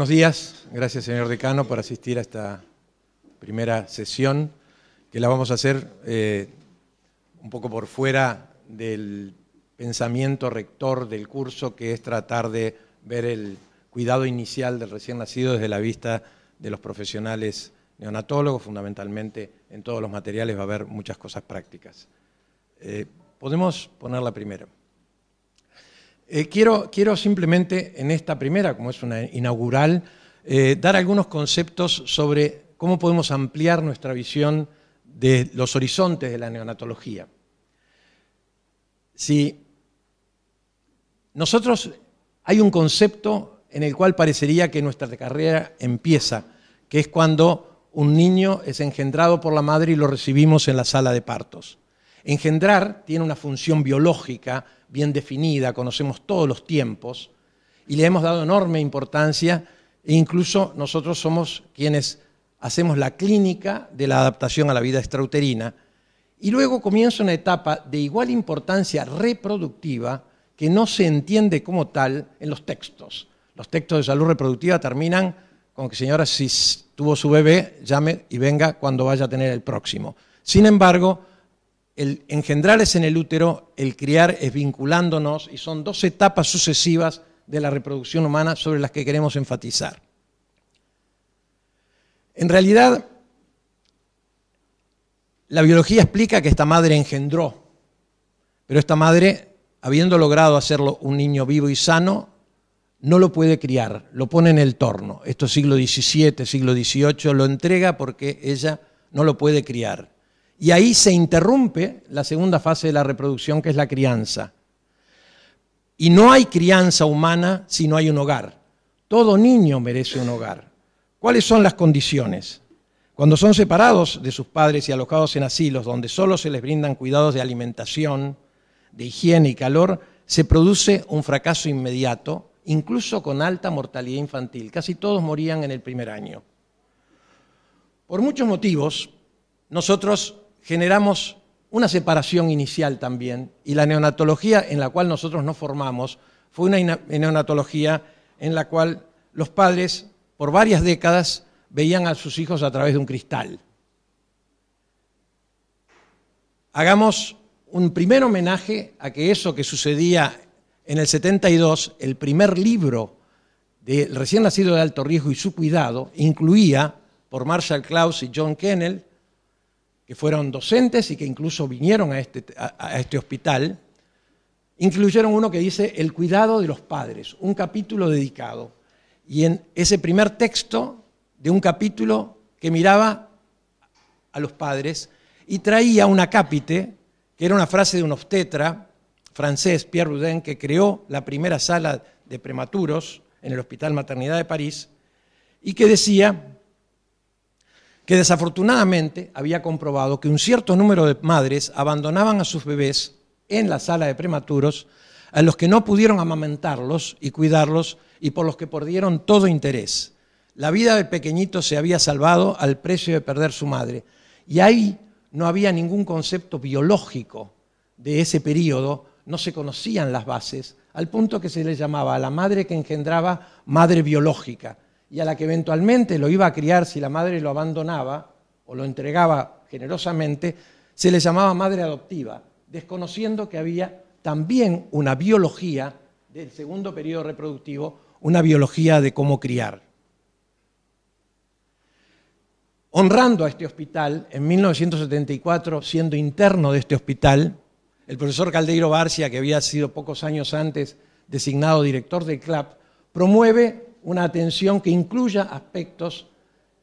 buenos días. Gracias, señor decano, por asistir a esta primera sesión, que la vamos a hacer eh, un poco por fuera del pensamiento rector del curso, que es tratar de ver el cuidado inicial del recién nacido desde la vista de los profesionales neonatólogos, fundamentalmente en todos los materiales va a haber muchas cosas prácticas. Eh, podemos Podemos la primera. Eh, quiero, simplemente en esta primera, como es una inaugural, eh, dar algunos conceptos sobre cómo podemos ampliar nuestra visión de los horizontes de la neonatología. nosotros hay un concepto en el cual parecería que nuestra carrera empieza, que es cuando un niño es engendrado por la madre y lo recibimos en la sala de partos. Engendrar tiene una función biológica bien definida, conocemos todos los tiempos y le hemos dado enorme importancia e incluso nosotros somos quienes hacemos la clínica de la adaptación a la vida extrauterina y luego comienza una etapa de igual importancia reproductiva que no se entiende como tal en los textos. Los textos de salud reproductiva terminan con que señora si tuvo su bebé, llame y venga cuando vaya a tener el próximo. Sin embargo, el engendrar es en el útero, el criar es vinculándonos y son dos etapas sucesivas de la reproducción humana sobre las que queremos enfatizar. En realidad, la biología explica que esta madre engendró, pero esta madre, habiendo logrado hacerlo un niño vivo y sano, no lo puede criar, lo pone en el torno. Esto es siglo XVII, siglo XVIII, lo entrega porque ella no lo puede criar. Y ahí se interrumpe la segunda fase de la reproducción, que es la crianza. Y no hay crianza humana si no hay un hogar. Todo niño merece un hogar. ¿Cuáles son las condiciones? Cuando son separados de sus padres y alojados en asilos, donde solo se les brindan cuidados de alimentación, de higiene y calor, se produce un fracaso inmediato, incluso con alta mortalidad infantil. Casi todos morían en el primer año. Por muchos motivos, nosotros generamos una separación inicial también, y la neonatología en la cual nosotros nos formamos fue una neonatología en la cual los padres por varias décadas veían a sus hijos a través de un cristal. Hagamos un primer homenaje a que eso que sucedía en el 72, el primer libro del recién nacido de alto riesgo y su cuidado, incluía, por Marshall Klaus y John Kennel, que fueron docentes y que incluso vinieron a este, a, este hospital, incluyeron uno que dice El cuidado de los padres, un capítulo dedicado. Y en ese primer texto de un capítulo que miraba a los padres y traía una cápite, que era una frase de un obstetra francés, Pierre Rudin, que creó la primera sala de prematuros en el Hospital Maternidad de París, y que decía, que desafortunadamente había comprobado que un cierto número de madres abandonaban a sus bebés en la sala de prematuros, a los que no pudieron amamentarlos y cuidarlos y por los que perdieron todo interés. La vida del pequeñito se había salvado al precio de perder su madre. Y ahí no había ningún concepto biológico de ese periodo, no se conocían las bases, al punto que se le llamaba a la madre que engendraba madre biológica y a la que eventualmente lo iba a criar si la madre lo abandonaba o lo entregaba generosamente, se le llamaba madre adoptiva, desconociendo que había también una biología del segundo periodo reproductivo, una biología de cómo criar. Honrando a este hospital, en 1974, siendo interno de este hospital, el profesor Caldeiro Barcia, que había sido pocos años antes designado director del CLAP, promueve una atención que incluya aspectos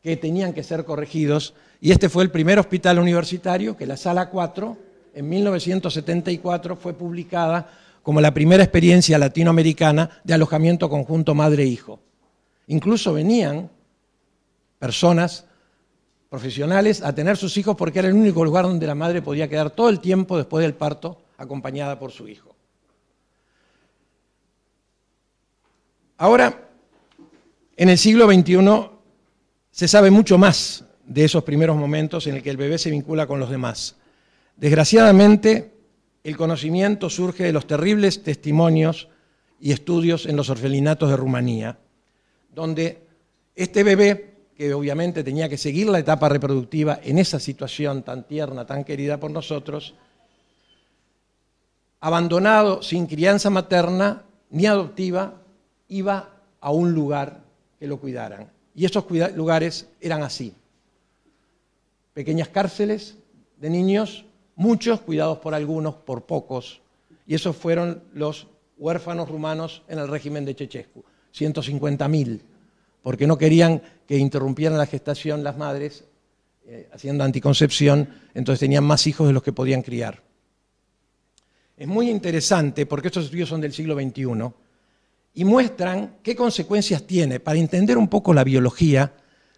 que tenían que ser corregidos. Y este fue el primer hospital universitario que la Sala 4, en 1974, fue publicada como la primera experiencia latinoamericana de alojamiento conjunto madre-hijo. E Incluso venían personas profesionales a tener sus hijos porque era el único lugar donde la madre podía quedar todo el tiempo después del parto acompañada por su hijo. Ahora, en el siglo XXI se sabe mucho más de esos primeros momentos en el que el bebé se vincula con los demás. Desgraciadamente, el conocimiento surge de los terribles testimonios y estudios en los orfelinatos de Rumanía, donde este bebé, que obviamente tenía que seguir la etapa reproductiva en esa situación tan tierna, tan querida por nosotros, abandonado, sin crianza materna ni adoptiva, iba a un lugar que lo cuidaran. Y esos lugares eran así. Pequeñas cárceles de niños, muchos cuidados por algunos, por pocos. Y esos fueron los huérfanos rumanos en el régimen de Chechescu, 150.000, porque no querían que interrumpieran la gestación las madres eh, haciendo anticoncepción, entonces tenían más hijos de los que podían criar. Es muy interesante, porque estos estudios son del siglo XXI, y muestran qué consecuencias tiene para entender un poco la biología,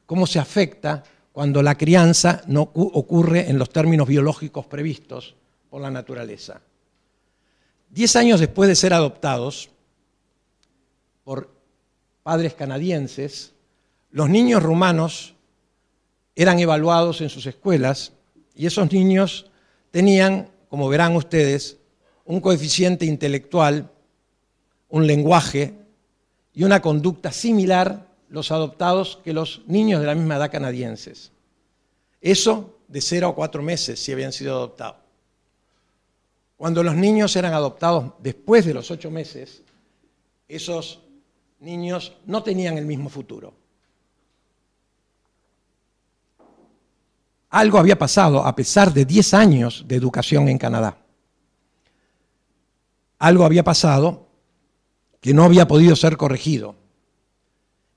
cómo se afecta cuando la crianza no ocurre en los términos biológicos previstos por la naturaleza. Diez años después de ser adoptados por padres canadienses, los niños rumanos eran evaluados en sus escuelas y esos niños tenían, como verán ustedes, un coeficiente intelectual un lenguaje y una conducta similar los adoptados que los niños de la misma edad canadienses. Eso de 0 a cuatro meses si habían sido adoptados. Cuando los niños eran adoptados después de los ocho meses, esos niños no tenían el mismo futuro. Algo había pasado a pesar de diez años de educación en Canadá. Algo había pasado que no había podido ser corregido.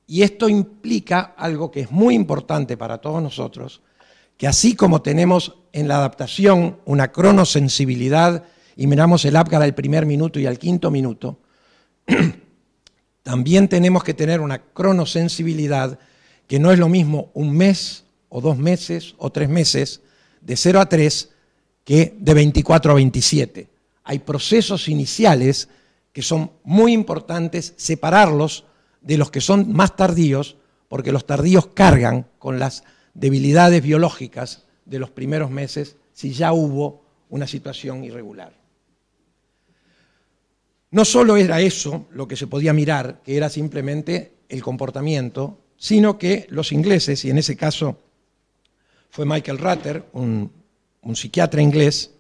Y esto implica algo que es muy importante para todos nosotros, que así como tenemos en la adaptación una cronosensibilidad y miramos el APGAR al primer minuto y al quinto minuto, también tenemos que tener una cronosensibilidad que no es lo mismo un mes o dos meses o tres meses de 0 a 3 que de 24 a 27. Hay procesos iniciales que son muy importantes, separarlos de los que son más tardíos, porque los tardíos cargan con las debilidades biológicas de los primeros meses si ya hubo una situación irregular. No solo era eso lo que se podía mirar, que era simplemente el comportamiento, sino que los ingleses, y en ese caso fue Michael Rutter, un, un psiquiatra inglés,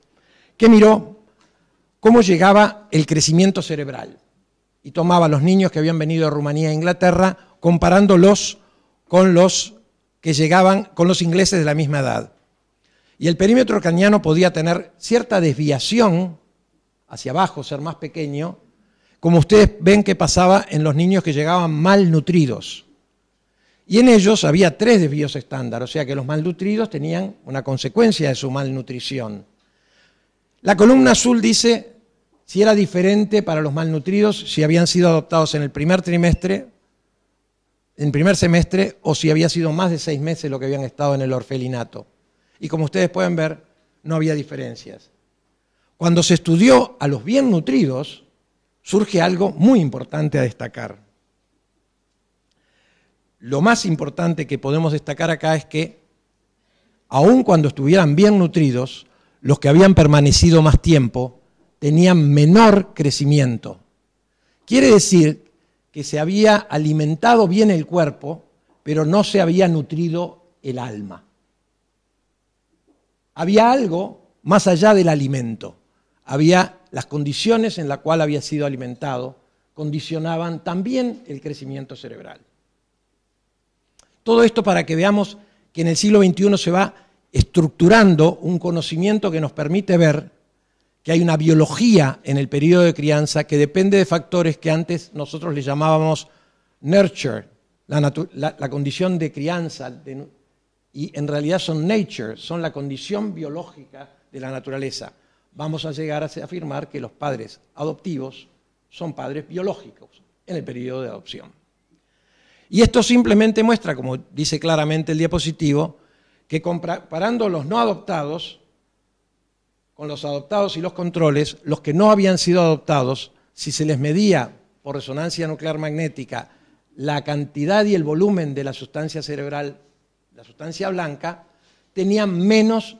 que miró cómo llegaba el crecimiento cerebral. Y tomaba los niños que habían venido de Rumanía e Inglaterra, comparándolos con los que llegaban, con los ingleses de la misma edad. Y el perímetro craneano podía tener cierta desviación hacia abajo, ser más pequeño, como ustedes ven que pasaba en los niños que llegaban malnutridos. Y en ellos había tres desvíos estándar, o sea que los malnutridos tenían una consecuencia de su malnutrición. La columna azul dice si era diferente para los malnutridos, si habían sido adoptados en el primer trimestre, en primer semestre, o si había sido más de seis meses lo que habían estado en el orfelinato. Y como ustedes pueden ver, no había diferencias. Cuando se estudió a los bien nutridos, surge algo muy importante a destacar. Lo más importante que podemos destacar acá es que, aun cuando estuvieran bien nutridos, los que habían permanecido más tiempo tenían menor crecimiento. Quiere decir que se había alimentado bien el cuerpo, pero no se había nutrido el alma. Había algo más allá del alimento. Había las condiciones en las cuales había sido alimentado, condicionaban también el crecimiento cerebral. Todo esto para que veamos que en el siglo XXI se va estructurando un conocimiento que nos permite ver que hay una biología en el periodo de crianza que depende de factores que antes nosotros le llamábamos nurture, la, condición de crianza, y en realidad son nature, son la condición biológica de la naturaleza. Vamos a llegar a afirmar que los padres adoptivos son padres biológicos en el periodo de adopción. Y esto simplemente muestra, como dice claramente el diapositivo, que comparando los no adoptados, con los adoptados y los controles, los que no habían sido adoptados, si se les medía por resonancia nuclear magnética la cantidad y el volumen de la sustancia cerebral, la sustancia blanca, tenían menos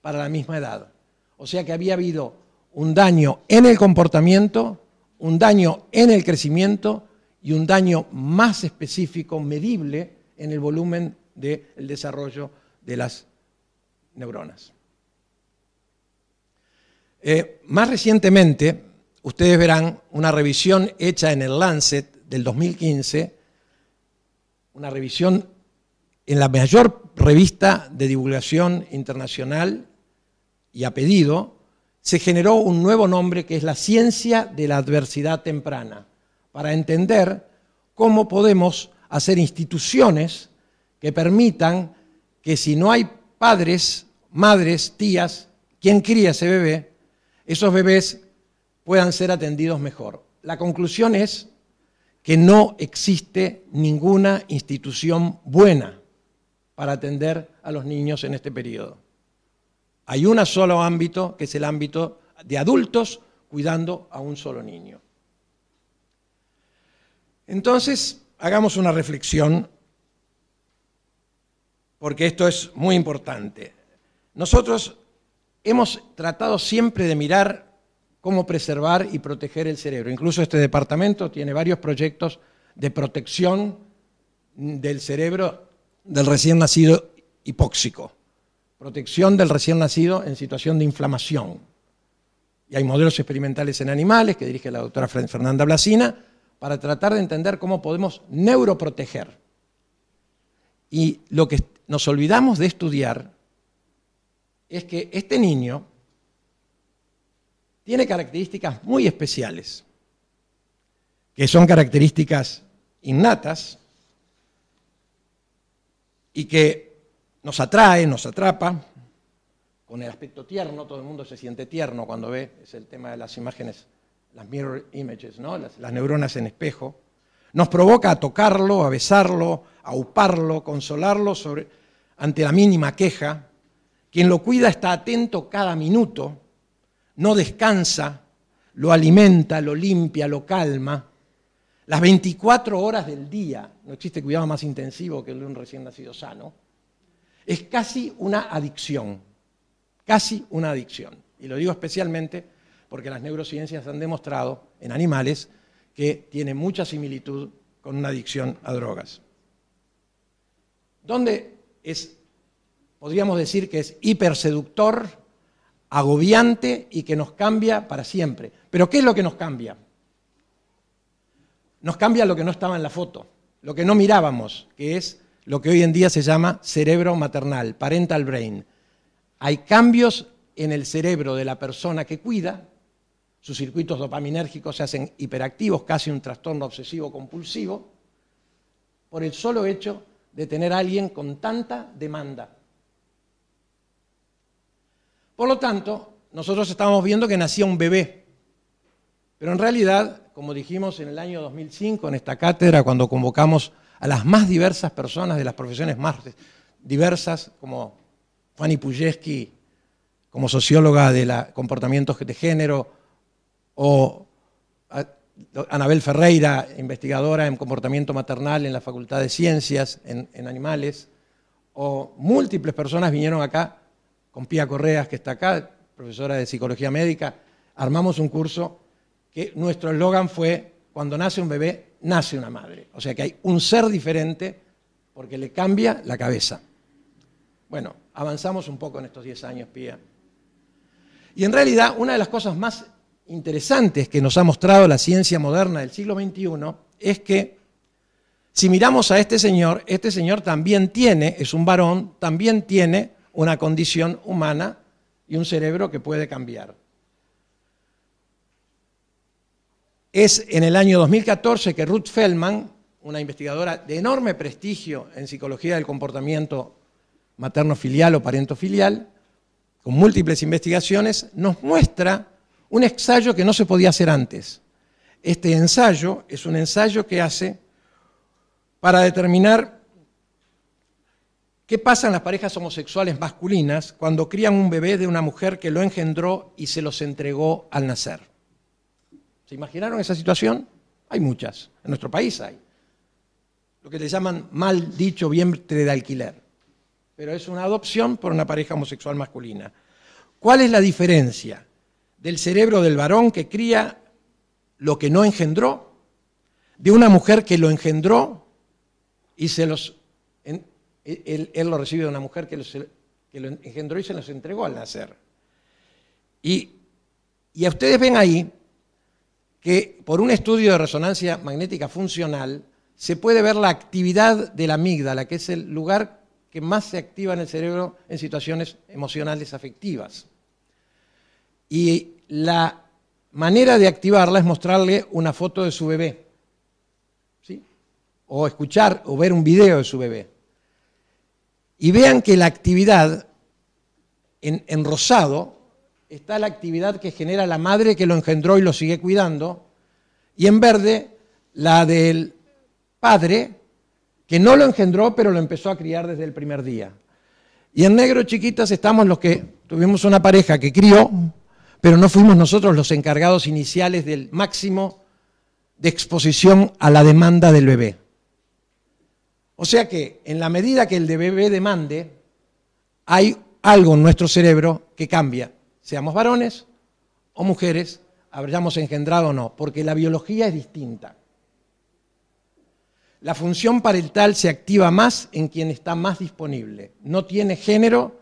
para la misma edad. O sea que había habido un daño en el comportamiento, un daño en el crecimiento y un daño más específico, medible, en el volumen del desarrollo de las neuronas. Eh, más recientemente, ustedes verán una revisión hecha en el Lancet del 2015, una revisión en la mayor revista de divulgación internacional y a pedido, se generó un nuevo nombre que es la ciencia de la adversidad temprana, para entender cómo podemos hacer instituciones que permitan que si no hay padres, madres, tías, quien cría ese bebé, esos bebés puedan ser atendidos mejor. La conclusión es que no existe ninguna institución buena para atender a los niños en este periodo. Hay un solo ámbito, que es el ámbito de adultos cuidando a un solo niño. Entonces, hagamos una reflexión, porque esto es muy importante. Nosotros hemos tratado siempre de mirar cómo preservar y proteger el cerebro. Incluso este departamento tiene varios proyectos de protección del cerebro del recién nacido hipóxico, protección del recién nacido en situación de inflamación. Y hay modelos experimentales en animales que dirige la doctora Fernanda Blasina para tratar de entender cómo podemos neuroproteger. Y lo que nos olvidamos de estudiar es que este niño tiene características muy especiales, que son características innatas y que nos atrae, nos atrapa, con el aspecto tierno, todo el mundo se siente tierno cuando ve, es el tema de las imágenes, las mirror images, las, neuronas en espejo, nos provoca a tocarlo, a besarlo, a uparlo, consolarlo ante la mínima queja, quien lo cuida está atento cada minuto, no descansa, lo alimenta, lo limpia, lo calma. Las 24 horas del día, no existe cuidado más intensivo que el de un recién nacido sano, es casi una adicción, casi una adicción. Y lo digo especialmente porque las neurociencias han demostrado en animales que tiene mucha similitud con una adicción a drogas. ¿Dónde es podríamos decir que es hiperseductor, agobiante y que nos cambia para siempre. Pero ¿qué es lo que nos cambia? Nos cambia lo que no estaba en la foto, lo que no mirábamos, que es lo que hoy en día se llama cerebro maternal, parental brain. Hay cambios en el cerebro de la persona que cuida, sus circuitos dopaminérgicos se hacen hiperactivos, casi un trastorno obsesivo compulsivo, por el solo hecho de tener a alguien con tanta demanda por lo tanto, nosotros estábamos viendo que nacía un bebé. Pero en realidad, como dijimos en el año 2005, en esta cátedra, cuando convocamos a las más diversas personas de las profesiones más diversas, como Fanny Pujeski, como socióloga de comportamiento comportamientos de género, o Anabel Ferreira, investigadora en comportamiento maternal en la Facultad de Ciencias, en animales, o múltiples personas vinieron acá con Pía Correas, que está acá, profesora de psicología médica, armamos un curso que nuestro eslogan fue, cuando nace un bebé, nace una madre. O sea que hay un ser diferente porque le cambia la cabeza. Bueno, avanzamos un poco en estos 10 años, Pía. Y en realidad, una de las cosas más interesantes que nos ha mostrado la ciencia moderna del siglo XXI es que si miramos a este señor, este señor también tiene, es un varón, también tiene una condición humana y un cerebro que puede cambiar. Es en el año 2014 que Ruth Feldman, una investigadora de enorme prestigio en psicología del comportamiento materno-filial o parento-filial, con múltiples investigaciones, nos muestra un ensayo que no se podía hacer antes. Este ensayo es un ensayo que hace para determinar ¿Qué pasa en las parejas homosexuales masculinas cuando crían un bebé de una mujer que lo engendró y se los entregó al nacer? ¿Se imaginaron esa situación? Hay muchas, en nuestro país hay. Lo que le llaman mal dicho vientre de alquiler. Pero es una adopción por una pareja homosexual masculina. ¿Cuál es la diferencia del cerebro del varón que cría lo que no engendró, de una mujer que lo engendró y se los él, lo recibe de una mujer que, lo engendró y se los entregó al nacer. Y, y, ustedes ven ahí que por un estudio de resonancia magnética funcional se puede ver la actividad de la amígdala, que es el lugar que más se activa en el cerebro en situaciones emocionales afectivas. Y la manera de activarla es mostrarle una foto de su bebé, ¿sí? o escuchar o ver un video de su bebé y vean que la actividad, en, rosado, está la actividad que genera la madre que lo engendró y lo sigue cuidando, y en verde la del padre que no lo engendró pero lo empezó a criar desde el primer día. Y en negro chiquitas estamos los que tuvimos una pareja que crió, pero no fuimos nosotros los encargados iniciales del máximo de exposición a la demanda del bebé. O sea que en la medida que el de bebé demande, hay algo en nuestro cerebro que cambia, seamos varones o mujeres, habríamos engendrado o no, porque la biología es distinta. La función parental se activa más en quien está más disponible. No tiene género,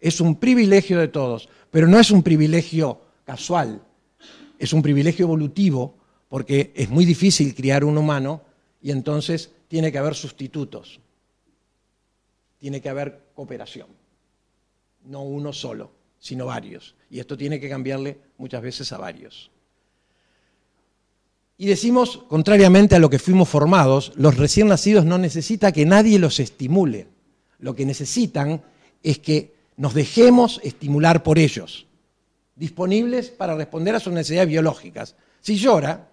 es un privilegio de todos, pero no es un privilegio casual, es un privilegio evolutivo, porque es muy difícil criar un humano y entonces tiene que haber sustitutos, tiene que haber cooperación, no uno solo, sino varios. Y esto tiene que cambiarle muchas veces a varios. Y decimos, contrariamente a lo que fuimos formados, los recién nacidos no necesita que nadie los estimule. Lo que necesitan es que nos dejemos estimular por ellos, disponibles para responder a sus necesidades biológicas. Si llora,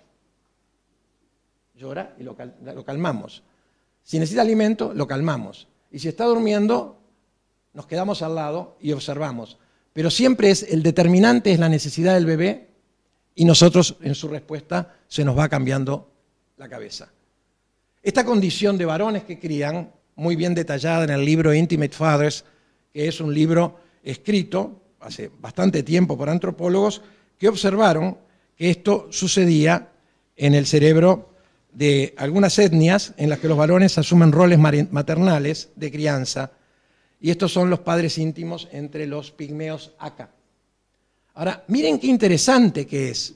llora y lo, calmamos. Si necesita alimento, lo calmamos. Y si está durmiendo, nos quedamos al lado y observamos. Pero siempre es el determinante es la necesidad del bebé y nosotros en su respuesta se nos va cambiando la cabeza. Esta condición de varones que crían, muy bien detallada en el libro Intimate Fathers, que es un libro escrito hace bastante tiempo por antropólogos que observaron que esto sucedía en el cerebro de algunas etnias en las que los varones asumen roles maternales de crianza, y estos son los padres íntimos entre los pigmeos acá. Ahora, miren qué interesante que es.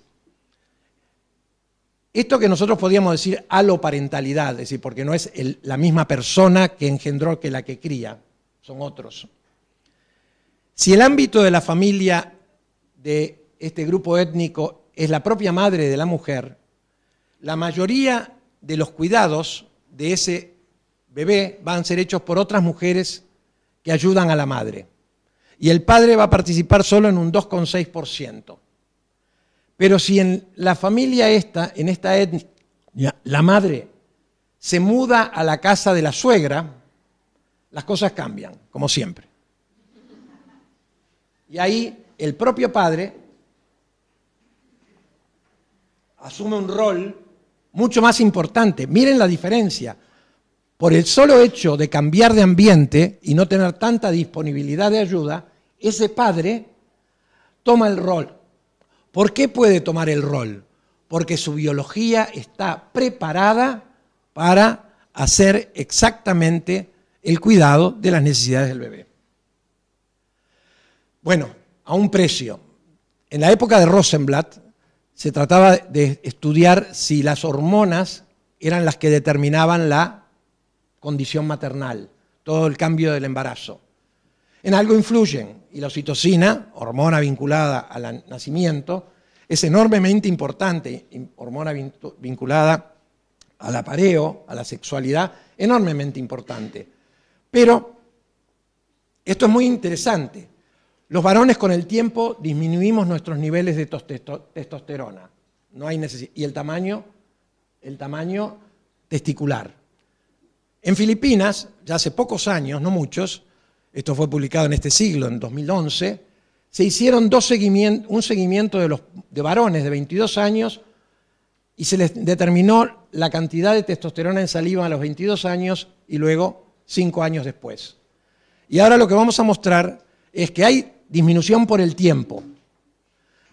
Esto que nosotros podríamos decir aloparentalidad, es decir, porque no es la misma persona que engendró que la que cría, son otros. Si el ámbito de la familia de este grupo étnico es la propia madre de la mujer, la mayoría de los cuidados de ese bebé van a ser hechos por otras mujeres que ayudan a la madre. Y el padre va a participar solo en un 2,6%. Pero si en la familia esta, en esta etnia, la madre se muda a la casa de la suegra, las cosas cambian, como siempre. Y ahí el propio padre asume un rol mucho más importante. Miren la diferencia. Por el solo hecho de cambiar de ambiente y no tener tanta disponibilidad de ayuda, ese padre toma el rol. ¿Por qué puede tomar el rol? Porque su biología está preparada para hacer exactamente el cuidado de las necesidades del bebé. Bueno, a un precio. En la época de Rosenblatt, se trataba de estudiar si las hormonas eran las que determinaban la condición maternal, todo el cambio del embarazo. En algo influyen, y la oxitocina, hormona vinculada al nacimiento, es enormemente importante, hormona vinculada al apareo, a la sexualidad, enormemente importante. Pero esto es muy interesante, los varones con el tiempo disminuimos nuestros niveles de testosterona. No hay Y el tamaño, el tamaño testicular. En Filipinas, ya hace pocos años, no muchos, esto fue publicado en este siglo, en 2011, se hicieron dos un seguimiento de, los, de varones de 22 años y se les determinó la cantidad de testosterona en saliva a los 22 años y luego 5 años después. Y ahora lo que vamos a mostrar es que hay disminución por el tiempo,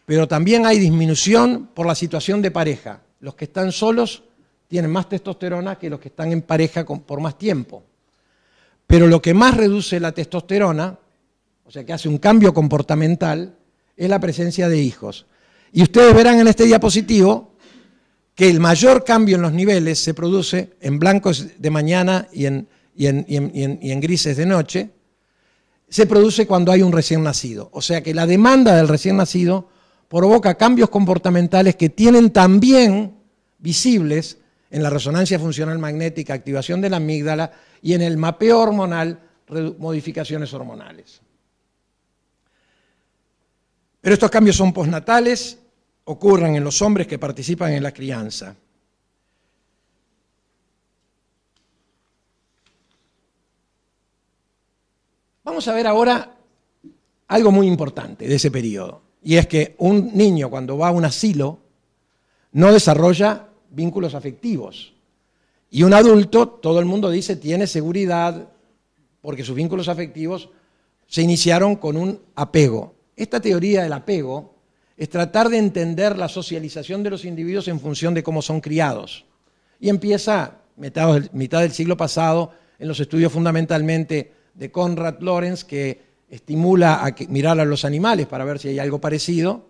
pero también hay disminución por la situación de pareja. Los que están solos tienen más testosterona que los que están en pareja por más tiempo. Pero lo que más reduce la testosterona, o sea que hace un cambio comportamental, es la presencia de hijos. Y ustedes verán en este diapositivo que el mayor cambio en los niveles se produce en blancos de mañana y en, y en grises de noche, se produce cuando hay un recién nacido. O sea que la demanda del recién nacido provoca cambios comportamentales que tienen también visibles en la resonancia funcional magnética, activación de la amígdala y en el mapeo hormonal, modificaciones hormonales. Pero estos cambios son postnatales, ocurren en los hombres que participan en la crianza. Vamos a ver ahora algo muy importante de ese periodo, y es que un niño cuando va a un asilo no desarrolla vínculos afectivos, y un adulto, todo el mundo dice, tiene seguridad porque sus vínculos afectivos se iniciaron con un apego. Esta teoría del apego es tratar de entender la socialización de los individuos en función de cómo son criados. Y empieza, mitad del siglo pasado, en los estudios fundamentalmente de Conrad Lorenz que estimula a mirar a los animales para ver si hay algo parecido.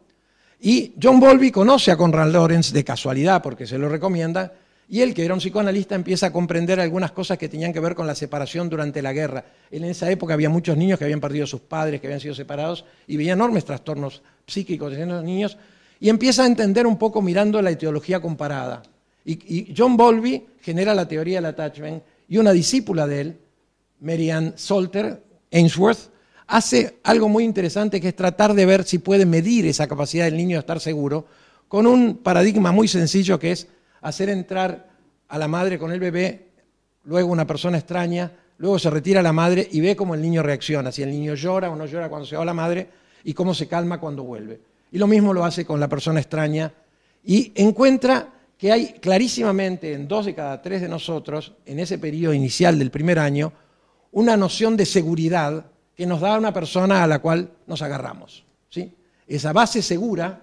Y John Bowlby conoce a Conrad Lorenz de casualidad porque se lo recomienda, y él, que era un psicoanalista, empieza a comprender algunas cosas que tenían que ver con la separación durante la guerra. En esa época había muchos niños que habían perdido a sus padres, que habían sido separados, y veía enormes trastornos psíquicos en los niños, y empieza a entender un poco mirando la etiología comparada. Y, John Bowlby genera la teoría del attachment, y una discípula de él, Marianne Solter, Ainsworth, hace algo muy interesante que es tratar de ver si puede medir esa capacidad del niño de estar seguro con un paradigma muy sencillo que es hacer entrar a la madre con el bebé, luego una persona extraña, luego se retira la madre y ve cómo el niño reacciona, si el niño llora o no llora cuando se va a la madre y cómo se calma cuando vuelve. Y lo mismo lo hace con la persona extraña y encuentra que hay clarísimamente en dos de cada tres de nosotros, en ese periodo inicial del primer año, una noción de seguridad que nos da una persona a la cual nos agarramos. ¿sí? Esa base segura,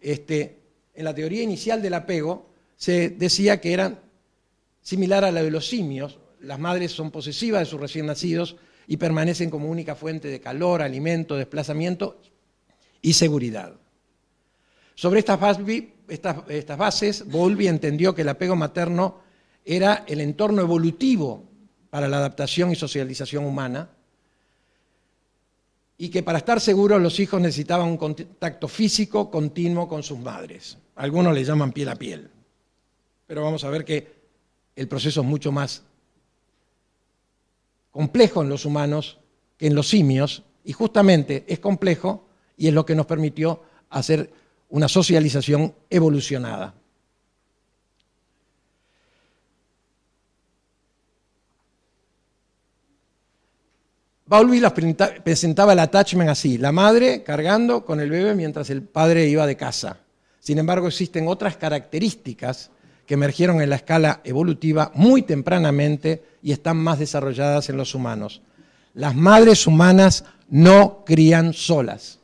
este, en la teoría inicial del apego, se decía que era similar a la de los simios. Las madres son posesivas de sus recién nacidos y permanecen como única fuente de calor, alimento, desplazamiento y seguridad. Sobre estas, bases, Bowlby entendió que el apego materno era el entorno evolutivo para la adaptación y socialización humana, y que para estar seguros los hijos necesitaban un contacto físico continuo con sus madres. Algunos le llaman piel a piel, pero vamos a ver que el proceso es mucho más complejo en los humanos que en los simios, y justamente es complejo y es lo que nos permitió hacer una socialización evolucionada. Paulville presentaba el attachment así, la madre cargando con el bebé mientras el padre iba de casa. Sin embargo, existen otras características que emergieron en la escala evolutiva muy tempranamente y están más desarrolladas en los humanos. Las madres humanas no crían solas.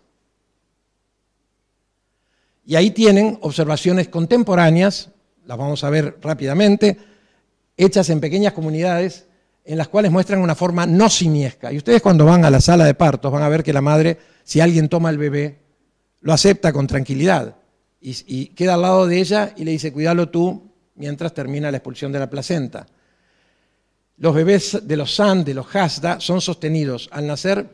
Y ahí tienen observaciones contemporáneas, las vamos a ver rápidamente, hechas en pequeñas comunidades en las cuales muestran una forma no siniesca. Y ustedes cuando van a la sala de partos van a ver que la madre, si alguien toma el bebé, lo acepta con tranquilidad y, queda al lado de ella y le dice, cuídalo tú mientras termina la expulsión de la placenta. Los bebés de los SAN, de los Hasda, son sostenidos al nacer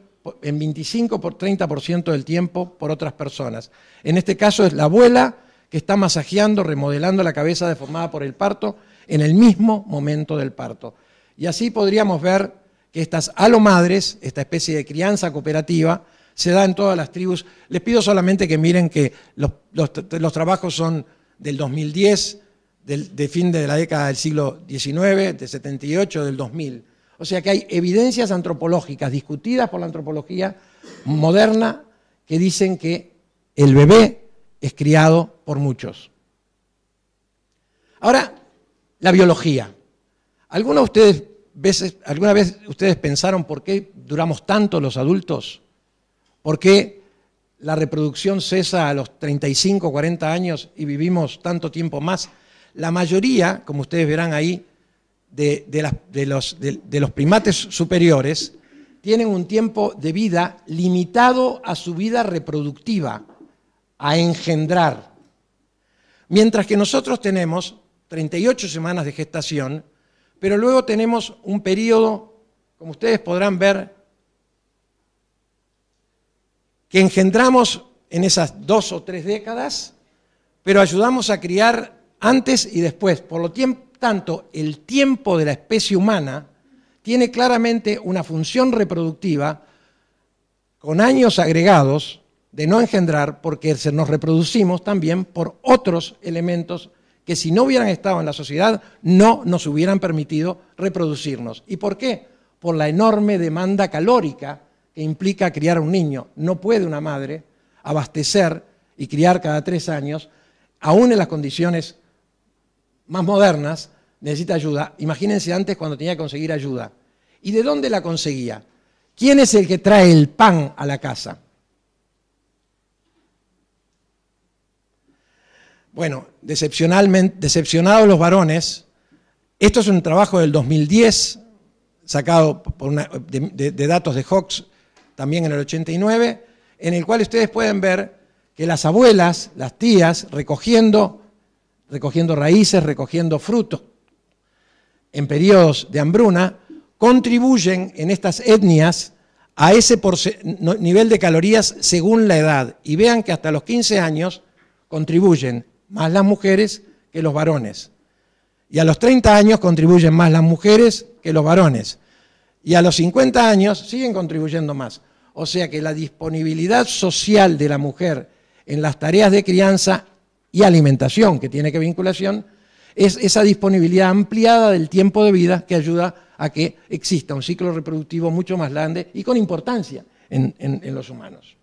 en 25 por 30% del tiempo por otras personas. En este caso es la abuela que está masajeando, remodelando la cabeza deformada por el parto en el mismo momento del parto. Y así podríamos ver que estas alomadres, esta especie de crianza cooperativa, se da en todas las tribus. Les pido solamente que miren que los, trabajos son del 2010, del, de fin de la década del siglo XIX, de 78, del 2000. O sea que hay evidencias antropológicas discutidas por la antropología moderna que dicen que el bebé es criado por muchos. Ahora, la biología. ¿Alguna, ustedes, ¿Alguna vez ustedes pensaron por qué duramos tanto los adultos? ¿Por qué la reproducción cesa a los 35, 40 años y vivimos tanto tiempo más? La mayoría, como ustedes verán ahí, los, de los primates superiores tienen un tiempo de vida limitado a su vida reproductiva, a engendrar. Mientras que nosotros tenemos 38 semanas de gestación, pero luego tenemos un periodo, como ustedes podrán ver, que engendramos en esas dos o tres décadas, pero ayudamos a criar antes y después. Por lo tanto, el tiempo de la especie humana tiene claramente una función reproductiva con años agregados de no engendrar porque nos reproducimos también por otros elementos que si no hubieran estado en la sociedad no nos hubieran permitido reproducirnos. ¿Y por qué? Por la enorme demanda calórica que implica criar a un niño. No puede una madre abastecer y criar cada tres años, aún en las condiciones más modernas, necesita ayuda. Imagínense antes cuando tenía que conseguir ayuda. ¿Y de dónde la conseguía? ¿Quién es el que trae el pan a la casa? Bueno, decepcionados los varones, esto es un trabajo del 2010, sacado de, datos de Hox, también en el 89, en el cual ustedes pueden ver que las abuelas, las tías, recogiendo, recogiendo raíces, recogiendo frutos, en periodos de hambruna, contribuyen en estas etnias a ese nivel de calorías según la edad. Y vean que hasta los 15 años contribuyen más las mujeres que los varones. Y a los 30 años contribuyen más las mujeres que los varones. Y a los 50 años siguen contribuyendo más. O sea que la disponibilidad social de la mujer en las tareas de crianza y alimentación, que tiene que vinculación, es esa disponibilidad ampliada del tiempo de vida que ayuda a que exista un ciclo reproductivo mucho más grande y con importancia en, en los humanos.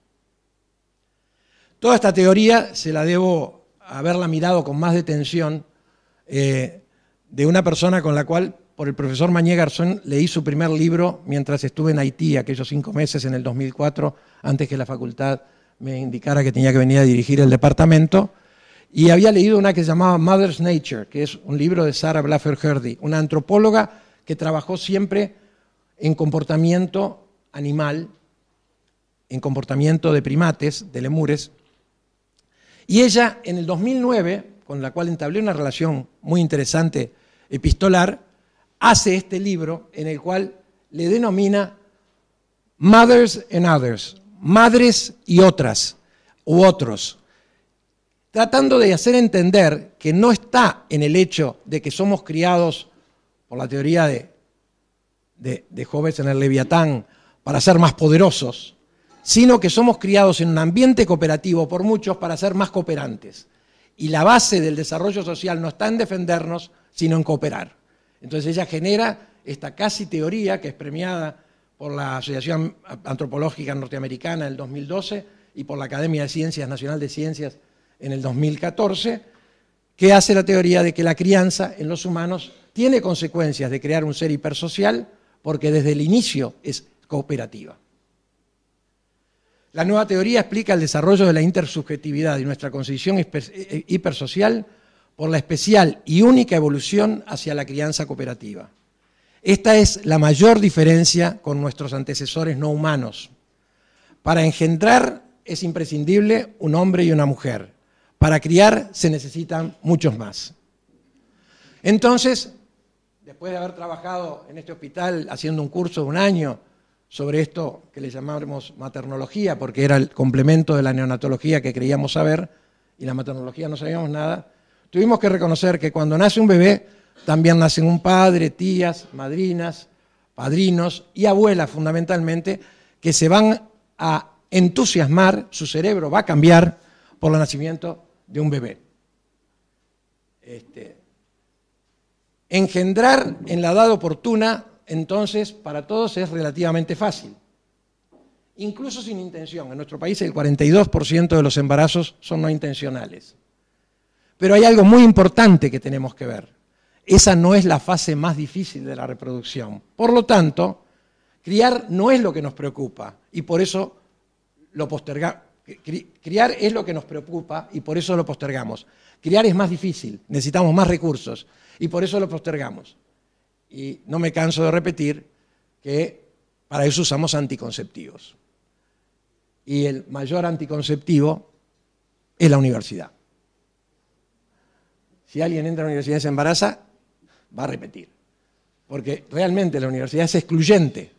Toda esta teoría se la debo haberla mirado con más detención eh, de una persona con la cual, por el profesor Mañé Garzón, leí su primer libro mientras estuve en Haití, aquellos cinco meses en el 2004, antes que la facultad me indicara que tenía que venir a dirigir el departamento. Y había leído una que se llamaba Mother's Nature, que es un libro de Sarah Blaffer Herdy, una antropóloga que trabajó siempre en comportamiento animal, en comportamiento de primates, de lemures, y ella, en el 2009, con la cual entablé una relación muy interesante epistolar, hace este libro en el cual le denomina Mothers and Others, Madres y otras, u otros, tratando de hacer entender que no está en el hecho de que somos criados por la teoría de, de, en el Leviatán para ser más poderosos, sino que somos criados en un ambiente cooperativo por muchos para ser más cooperantes. Y la base del desarrollo social no está en defendernos, sino en cooperar. Entonces ella genera esta casi teoría que es premiada por la Asociación Antropológica Norteamericana en el 2012 y por la Academia de Ciencias Nacional de Ciencias en el 2014, que hace la teoría de que la crianza en los humanos tiene consecuencias de crear un ser hipersocial porque desde el inicio es cooperativa. La nueva teoría explica el desarrollo de la intersubjetividad y nuestra concepción eh, eh, hipersocial por la especial y única evolución hacia la crianza cooperativa. Esta es la mayor diferencia con nuestros antecesores no humanos. Para engendrar es imprescindible un hombre y una mujer. Para criar se necesitan muchos más. Entonces, después de haber trabajado en este hospital haciendo un curso de un año, sobre esto que le llamamos maternología, porque era el complemento de la neonatología que creíamos saber, y la maternología no sabíamos nada, tuvimos que reconocer que cuando nace un bebé, también nacen un padre, tías, madrinas, padrinos y abuelas fundamentalmente, que se van a entusiasmar, su cerebro va a cambiar por el nacimiento de un bebé. Este, engendrar en la edad oportuna entonces para todos es relativamente fácil. Incluso sin intención. En nuestro país el 42% de los embarazos son no intencionales. Pero hay algo muy importante que tenemos que ver. Esa no es la fase más difícil de la reproducción. Por lo tanto, criar no es lo que nos preocupa y por eso lo postergamos. Criar es lo que nos preocupa y por eso lo postergamos. Criar es más difícil, necesitamos más recursos y por eso lo postergamos. Y no me canso de repetir que para eso usamos anticonceptivos. Y el mayor anticonceptivo es la universidad. Si alguien entra a la universidad y se embaraza, va a repetir. Porque realmente la universidad es excluyente.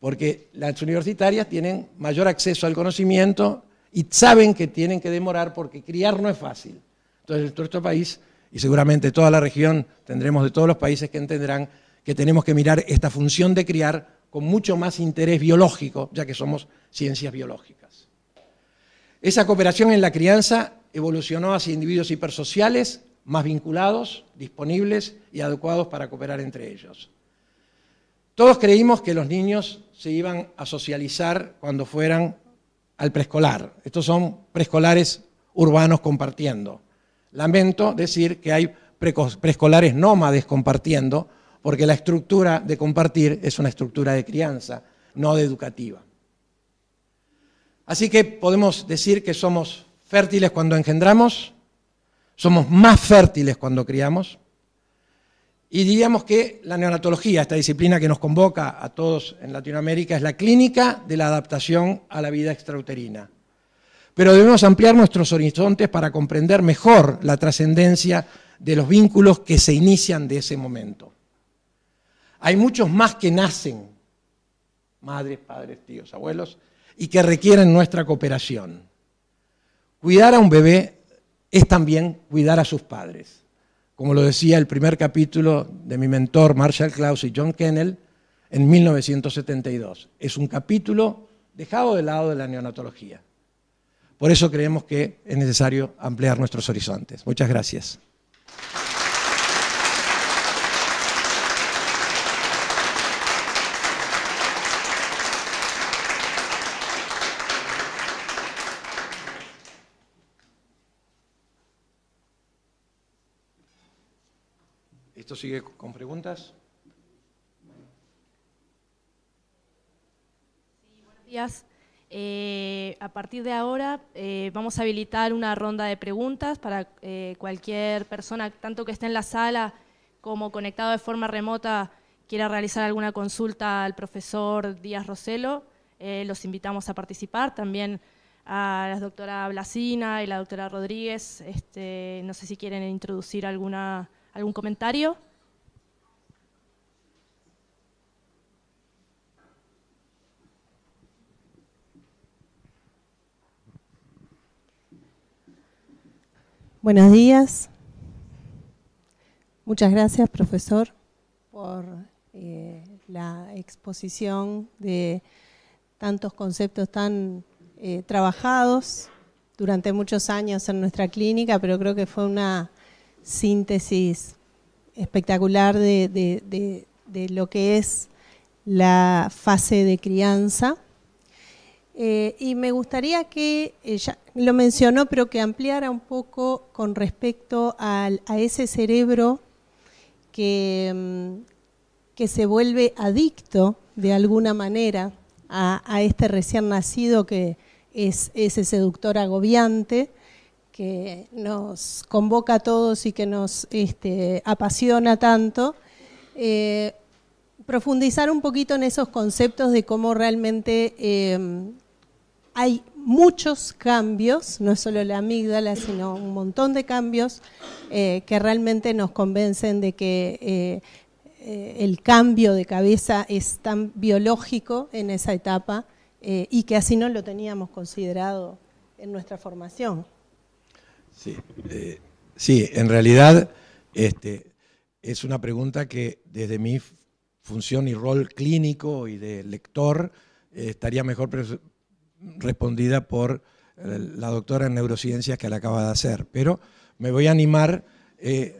Porque las universitarias tienen mayor acceso al conocimiento y saben que tienen que demorar porque criar no es fácil. Entonces, nuestro país, y seguramente toda la región, tendremos de todos los países que entenderán que tenemos que mirar esta función de criar con mucho más interés biológico, ya que somos ciencias biológicas. Esa cooperación en la crianza evolucionó hacia individuos hipersociales más vinculados, disponibles y adecuados para cooperar entre ellos. Todos creímos que los niños se iban a socializar cuando fueran al preescolar. Estos son preescolares urbanos compartiendo. Lamento decir que hay preescolares nómades compartiendo, porque la estructura de compartir es una estructura de crianza, no de educativa. Así que podemos decir que somos fértiles cuando engendramos, somos más fértiles cuando criamos, y diríamos que la neonatología, esta disciplina que nos convoca a todos en Latinoamérica, es la clínica de la adaptación a la vida extrauterina. Pero debemos ampliar nuestros horizontes para comprender mejor la trascendencia de los vínculos que se inician de ese momento. Hay muchos más que nacen, madres, padres, tíos, abuelos, y que requieren nuestra cooperación. Cuidar a un bebé es también cuidar a sus padres. Como lo decía el primer capítulo de mi mentor Marshall Klaus y John Kennel en 1972. Es un capítulo dejado de lado de la neonatología. Por eso creemos que es necesario ampliar nuestros horizontes. Muchas gracias. sigue con preguntas? Sí, buenos días. Eh, a partir de ahora eh, vamos a habilitar una ronda de preguntas para eh, cualquier persona, tanto que esté en la sala como conectado de forma remota, quiera realizar alguna consulta al profesor Díaz Roselo. los invitamos a participar. También a la doctora Blasina y la doctora Rodríguez. Este, no sé si quieren introducir alguna ¿Algún comentario? Buenos días. Muchas gracias, profesor, por eh, la exposición de tantos conceptos tan eh, trabajados durante muchos años en nuestra clínica, pero creo que fue una síntesis espectacular de, lo que es la fase de crianza. Eh, y me gustaría que, ella eh, lo mencionó, pero que ampliara un poco con respecto a ese cerebro mm, que, se vuelve adicto de alguna manera a este recién nacido que es ese seductor agobiante que nos convoca a todos y que nos este, apasiona tanto, eh, profundizar un poquito en esos conceptos de cómo realmente em, hay muchos cambios, no es solo la amígdala, sino un montón de cambios eh, que realmente nos convencen de que eh, el cambio de cabeza es tan biológico en esa etapa y que así no lo teníamos considerado en nuestra formación. Sí, eh, sí en realidad este, es una pregunta que desde mi función y rol clínico y de lector eh, estaría mejor respondida por eh, la doctora en neurociencias que la acaba de hacer. Pero me voy a animar,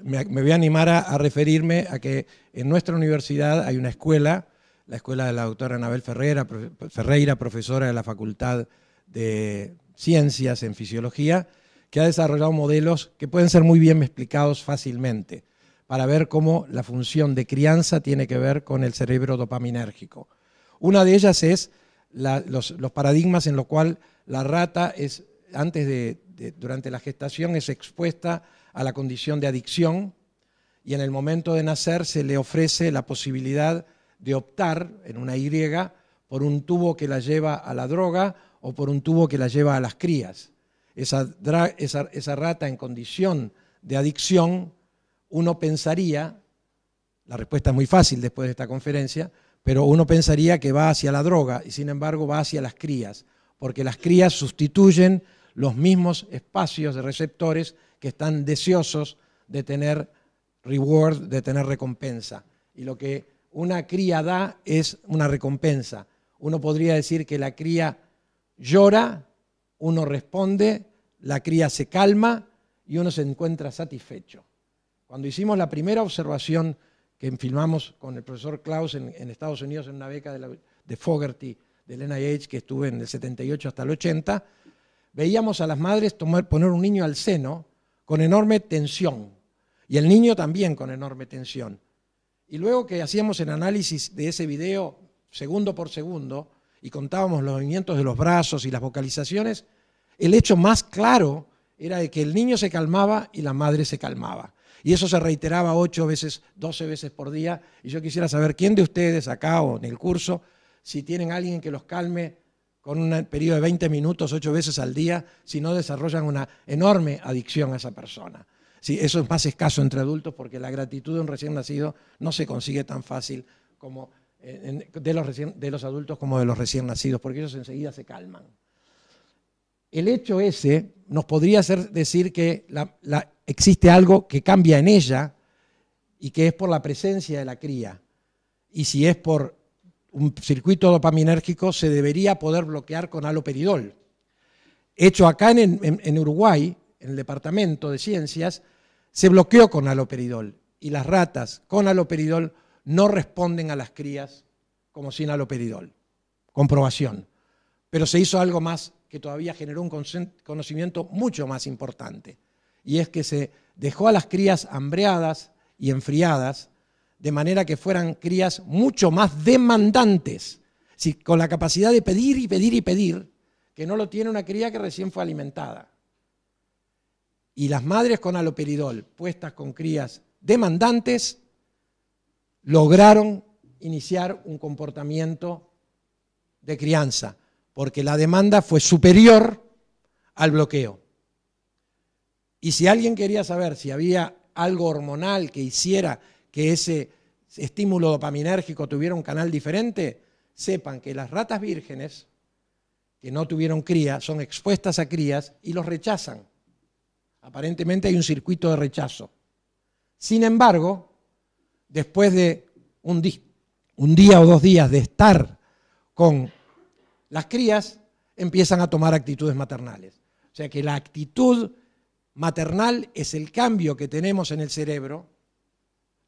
me, voy a, animar a, referirme a que en nuestra universidad hay una escuela, la escuela de la doctora Anabel Ferreira, Ferreira profesora de la Facultad de Ciencias en Fisiología, que ha desarrollado modelos que pueden ser muy bien explicados fácilmente para ver cómo la función de crianza tiene que ver con el cerebro dopaminérgico. Una de ellas es los, paradigmas en los cuales la rata es, antes durante la gestación es expuesta a la condición de adicción y en el momento de nacer se le ofrece la posibilidad de optar en una Y por un tubo que la lleva a la droga o por un tubo que la lleva a las crías esa, rata en condición de adicción, uno pensaría, la respuesta es muy fácil después de esta conferencia, pero uno pensaría que va hacia la droga y sin embargo va hacia las crías, porque las crías sustituyen los mismos espacios de receptores que están deseosos de tener reward, de tener recompensa. Y lo que una cría da es una recompensa. Uno podría decir que la cría llora uno responde, la cría se calma y uno se encuentra satisfecho. Cuando hicimos la primera observación que filmamos con el profesor Klaus en, Estados Unidos en una beca de, Fogarty Fogerty del NIH que estuve en el 78 hasta el 80, veíamos a las madres tomar, poner un niño al seno con enorme tensión y el niño también con enorme tensión. Y luego que hacíamos el análisis de ese video segundo por segundo y contábamos los movimientos de los brazos y las vocalizaciones, el hecho más claro era de que el niño se calmaba y la madre se calmaba. Y eso se reiteraba ocho veces, doce veces por día. Y yo quisiera saber quién de ustedes acá o en el curso, si tienen alguien que los calme con un periodo de 20 minutos, ocho veces al día, si no desarrollan una enorme adicción a esa persona. eso es más escaso entre adultos porque la gratitud de un recién nacido no se consigue tan fácil como eh, de los, de los adultos como de los recién nacidos, porque ellos enseguida se calman el hecho ese nos podría hacer decir que existe algo que cambia en ella y que es por la presencia de la cría. Y si es por un circuito dopaminérgico, se debería poder bloquear con aloperidol. Hecho acá en, en Uruguay, en el Departamento de Ciencias, se bloqueó con aloperidol. Y las ratas con aloperidol no responden a las crías como sin aloperidol. Comprobación. Pero se hizo algo más que todavía generó un conocimiento mucho más importante, y es que se dejó a las crías hambreadas y enfriadas, de manera que fueran crías mucho más demandantes, con la capacidad de pedir y pedir y pedir, que no lo tiene una cría que recién fue alimentada. Y las madres con aloperidol, puestas con crías demandantes, lograron iniciar un comportamiento de crianza porque la demanda fue superior al bloqueo. Y si alguien quería saber si había algo hormonal que hiciera que ese estímulo dopaminérgico tuviera un canal diferente, sepan que las ratas vírgenes que no tuvieron cría son expuestas a crías y los rechazan. Aparentemente hay un circuito de rechazo. Sin embargo, después de un, un día o dos días de estar con las crías empiezan a tomar actitudes maternales. O sea que la actitud maternal es el cambio que tenemos en el cerebro,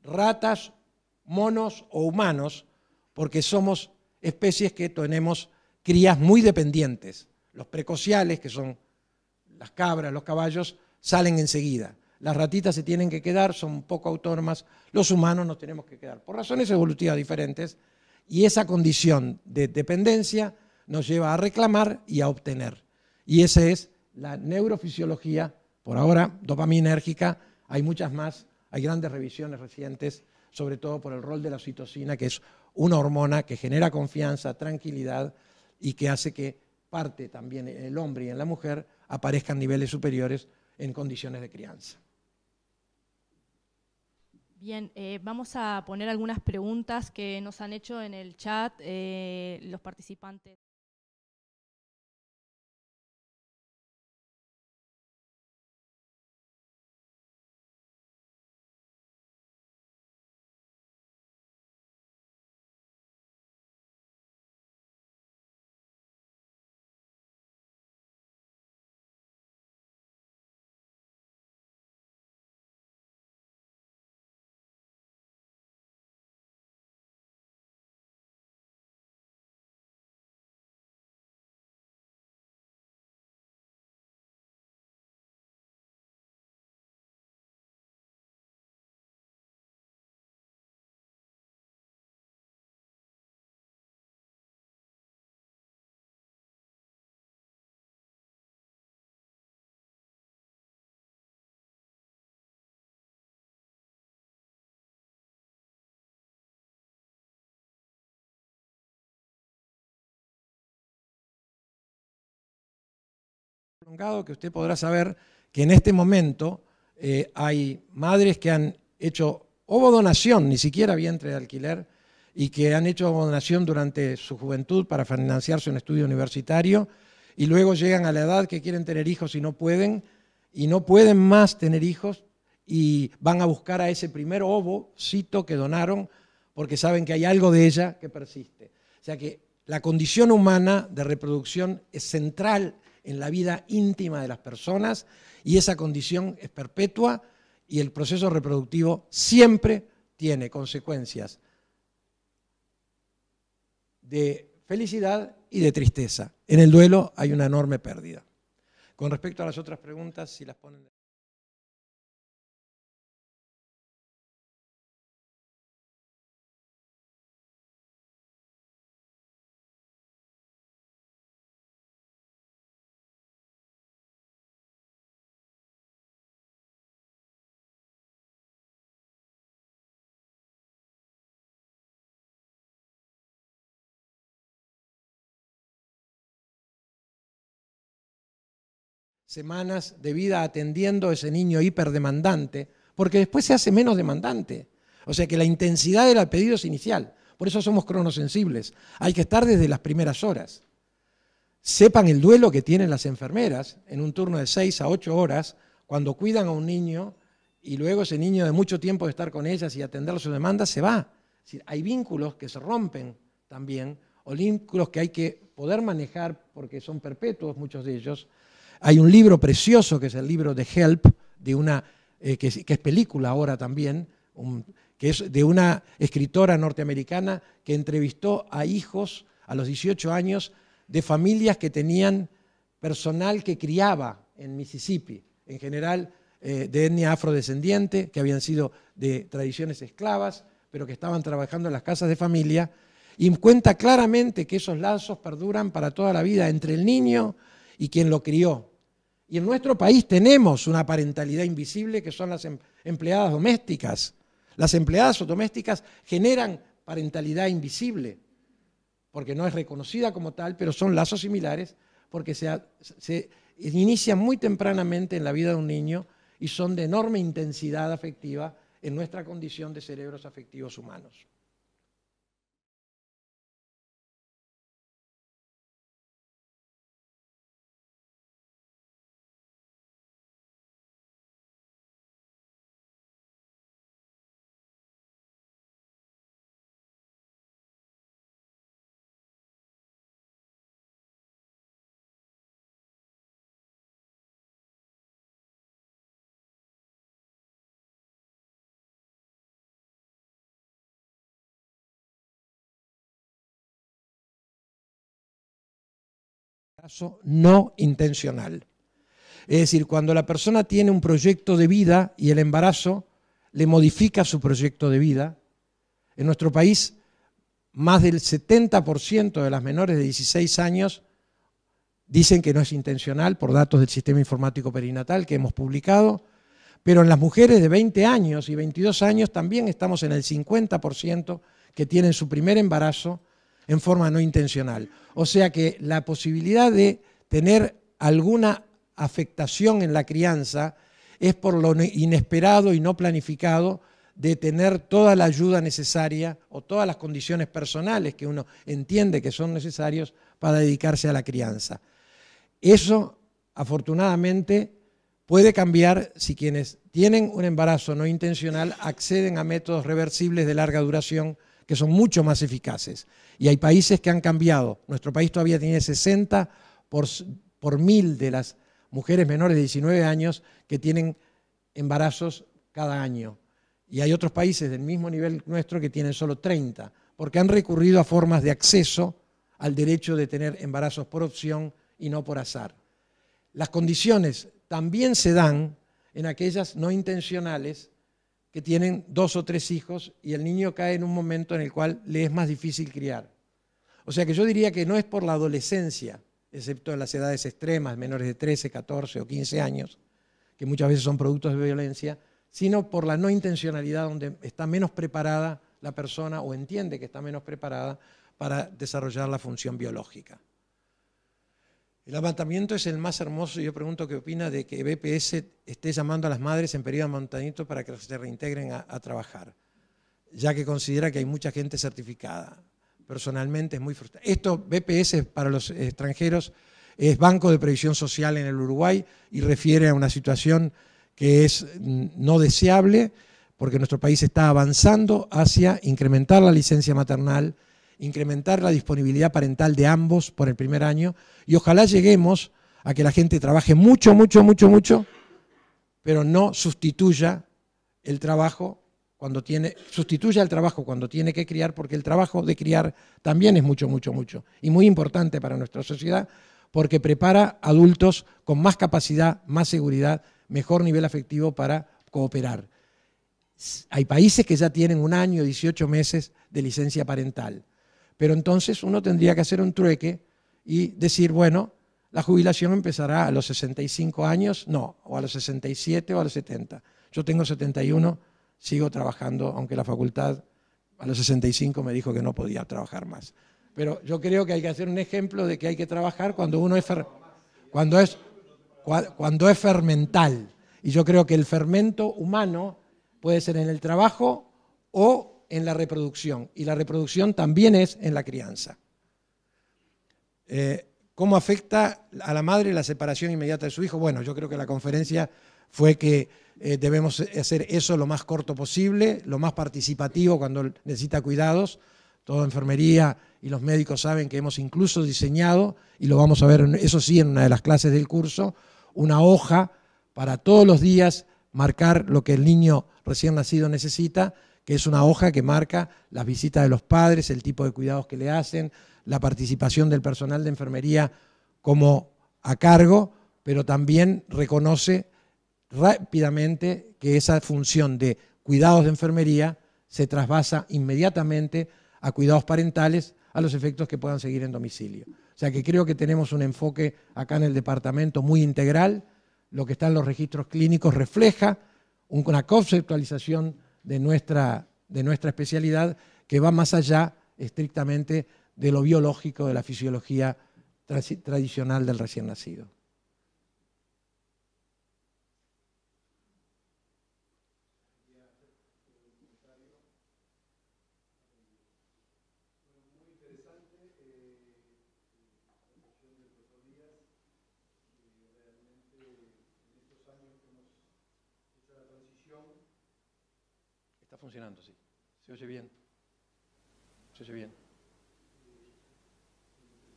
ratas, monos o humanos, porque somos especies que tenemos crías muy dependientes. Los precociales, que son las cabras, los caballos, salen enseguida. Las ratitas se tienen que quedar, son poco autónomas, los humanos nos tenemos que quedar, por razones evolutivas diferentes, y esa condición de dependencia nos lleva a reclamar y a obtener. Y esa es la neurofisiología, por ahora dopaminérgica, hay muchas más, hay grandes revisiones recientes, sobre todo por el rol de la citocina que es una hormona que genera confianza, tranquilidad y que hace que parte también en el hombre y en la mujer aparezcan niveles superiores en condiciones de crianza. Bien, eh, vamos a poner algunas preguntas que nos han hecho en el chat eh, los participantes. que usted podrá saber que en este momento eh, hay madres que han hecho donación, ni siquiera vientre de alquiler, y que han hecho donación durante su juventud para financiarse un estudio universitario, y luego llegan a la edad que quieren tener hijos y no pueden, y no pueden más tener hijos, y van a buscar a ese primer ovocito que donaron, porque saben que hay algo de ella que persiste. O sea que la condición humana de reproducción es central en la vida íntima de las personas y esa condición es perpetua y el proceso reproductivo siempre tiene consecuencias de felicidad y de tristeza. En el duelo hay una enorme pérdida. Con respecto a las otras preguntas, si las ponen... semanas de vida atendiendo a ese niño hiperdemandante, porque después se hace menos demandante. O sea que la intensidad del pedido es inicial. Por eso somos cronosensibles. Hay que estar desde las primeras horas. Sepan el duelo que tienen las enfermeras en un turno de seis a ocho horas cuando cuidan a un niño y luego ese niño de mucho tiempo de estar con ellas y atender sus demandas se va. hay vínculos que se rompen también, o vínculos que hay que poder manejar porque son perpetuos muchos de ellos, hay un libro precioso que es el libro de Help, de una, eh, que, es, película ahora también, que es de una escritora norteamericana que entrevistó a hijos a los 18 años de familias que tenían personal que criaba en Mississippi, en general eh, de etnia afrodescendiente, que habían sido de tradiciones esclavas, pero que estaban trabajando en las casas de familia, y cuenta claramente que esos lazos perduran para toda la vida entre el niño y quien lo crió. Y en nuestro país tenemos una parentalidad invisible que son las em-, empleadas domésticas. Las empleadas o domésticas generan parentalidad invisible, porque no es reconocida como tal, pero son lazos similares, porque se inician muy tempranamente en la vida de un niño y son de enorme intensidad afectiva en nuestra condición de cerebros afectivos humanos. no intencional. Es decir, cuando la persona tiene un proyecto de vida y el embarazo le modifica su proyecto de vida, en nuestro país más del 70% de las menores de 16 años dicen que no es intencional por datos del sistema informático perinatal que hemos publicado, pero en las mujeres de 20 años y 22 años también estamos en el 50% que tienen su primer embarazo en forma no intencional. O sea que la posibilidad de tener alguna afectación en la crianza es por lo inesperado y no planificado de tener toda la ayuda necesaria o todas las condiciones personales que uno entiende que son necesarios para dedicarse a la crianza. Eso, afortunadamente, puede cambiar si quienes tienen un embarazo no intencional acceden a métodos reversibles de larga duración que son mucho más eficaces. Y hay países que han cambiado. Nuestro país todavía tiene 60 por, mil de las mujeres menores de 19 años que tienen embarazos cada año. Y hay otros países del mismo nivel nuestro que tienen solo 30, porque han recurrido a formas de acceso al derecho de tener embarazos por opción y no por azar. Las condiciones también se dan en aquellas no intencionales que tienen dos o tres hijos y el niño cae en un momento en el cual le es más difícil criar. O sea que yo diría que no es por la adolescencia, excepto en las edades extremas, menores de 13, 14 o 15 años, que muchas veces son productos de violencia, sino por la no intencionalidad donde está menos preparada la persona o entiende que está menos preparada para desarrollar la función biológica. El levantamiento es el más hermoso y yo pregunto qué opina de que BPS esté llamando a las madres en periodo de para que se reintegren a trabajar, ya que considera que hay mucha gente certificada. Personalmente es muy frustrante. Esto, BPS para los extranjeros, es Banco de Previsión Social en el Uruguay y refiere a una situación que es mm, no deseable porque nuestro país está avanzando hacia incrementar la licencia maternal incrementar la disponibilidad parental de ambos por el primer año y ojalá lleguemos a que la gente trabaje mucho, mucho, mucho, mucho, pero no sustituya el trabajo cuando tiene, sustituya el trabajo cuando tiene que criar, porque el trabajo de criar también es mucho, mucho, mucho, y muy importante para nuestra sociedad, porque prepara adultos con más capacidad, más seguridad, mejor nivel afectivo para cooperar. Hay países que ya tienen un año, 18 meses de licencia parental. Pero entonces uno tendría que hacer un trueque y decir, bueno, la jubilación empezará a los 65 años, no, o a los 67 o a los 70. Yo tengo 71, sigo trabajando, aunque la facultad a los 65 me dijo que no podía trabajar más. Pero yo creo que hay que hacer un ejemplo de que hay que trabajar cuando uno es, cuando es, cuando es fermental. Y yo creo que el fermento humano puede ser en el trabajo o en la reproducción y la reproducción también es en la crianza. Eh, ¿Cómo afecta a la madre la separación inmediata de su hijo? Bueno, yo creo que la conferencia fue que eh, debemos hacer eso lo más corto posible, lo más participativo cuando necesita cuidados. Toda enfermería y los médicos saben que hemos incluso diseñado, y lo vamos a ver, eso sí, en una de las clases del curso, una hoja para todos los días marcar lo que el niño recién nacido necesita que es una hoja que marca las visitas de los padres, el tipo de cuidados que le hacen, la participación del personal de enfermería como a cargo, pero también reconoce rápidamente que esa función de cuidados de enfermería se trasvasa inmediatamente a cuidados parentales a los efectos que puedan seguir en domicilio. O sea que creo que tenemos un enfoque acá en el departamento muy integral, lo que está en los registros clínicos refleja una conceptualización de nuestra, especialidad que va más allá estrictamente de lo biológico, de la fisiología tradicional del recién nacido. Se oye bien. Se oye bien.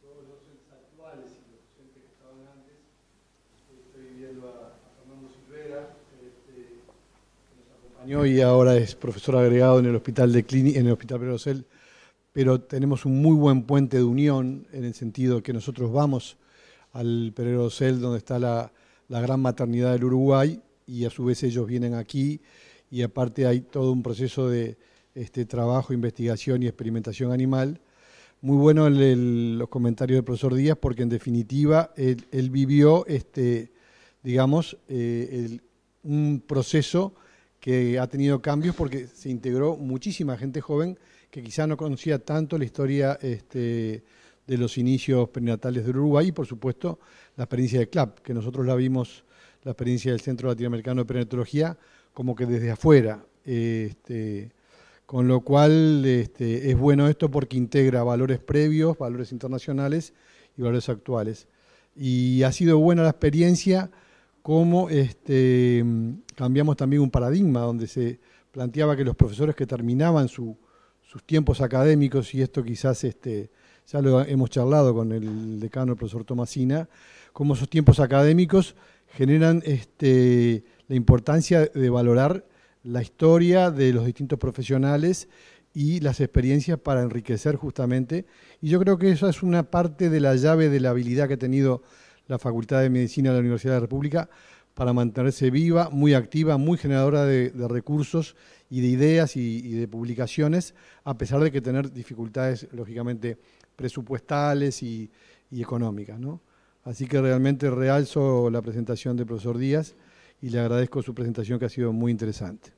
Todos los docentes actuales y los docentes que estaban antes, estoy viendo a, Fernando Silvera, este, que nos acompañó y ahora es profesor agregado en el Hospital de Clini, en el Hospital pero tenemos un muy buen puente de unión en el sentido que nosotros vamos al Ocel donde está la, la gran maternidad del Uruguay, y a su vez ellos vienen aquí y aparte hay todo un proceso de este, trabajo, investigación y experimentación animal. Muy bueno los comentarios del profesor Díaz porque en definitiva él, vivió, este, digamos, eh, un proceso que ha tenido cambios porque se integró muchísima gente joven que quizá no conocía tanto la historia este, de los inicios prenatales de Uruguay y, por supuesto, la experiencia de CLAP, que nosotros la vimos, la experiencia del Centro Latinoamericano de Prenatología, como que desde afuera. Este, con lo cual este, es bueno esto porque integra valores previos, valores internacionales y valores actuales. Y ha sido buena la experiencia como este, cambiamos también un paradigma donde se planteaba que los profesores que terminaban sus tiempos académicos, y esto quizás este, ya lo hemos charlado con el decano, el profesor Tomasina, como sus tiempos académicos generan este, la importancia de valorar la historia de los distintos profesionales y las experiencias para enriquecer justamente. Y yo creo que eso es una parte de la llave de la habilidad que ha tenido la Facultad de Medicina de la Universidad de la República para mantenerse viva, muy activa, muy generadora de, recursos y de ideas y, de publicaciones, a pesar de que tener dificultades, lógicamente, presupuestales y, económicas. Así que realmente realzo la presentación del profesor Díaz y le agradezco su presentación que ha sido muy interesante.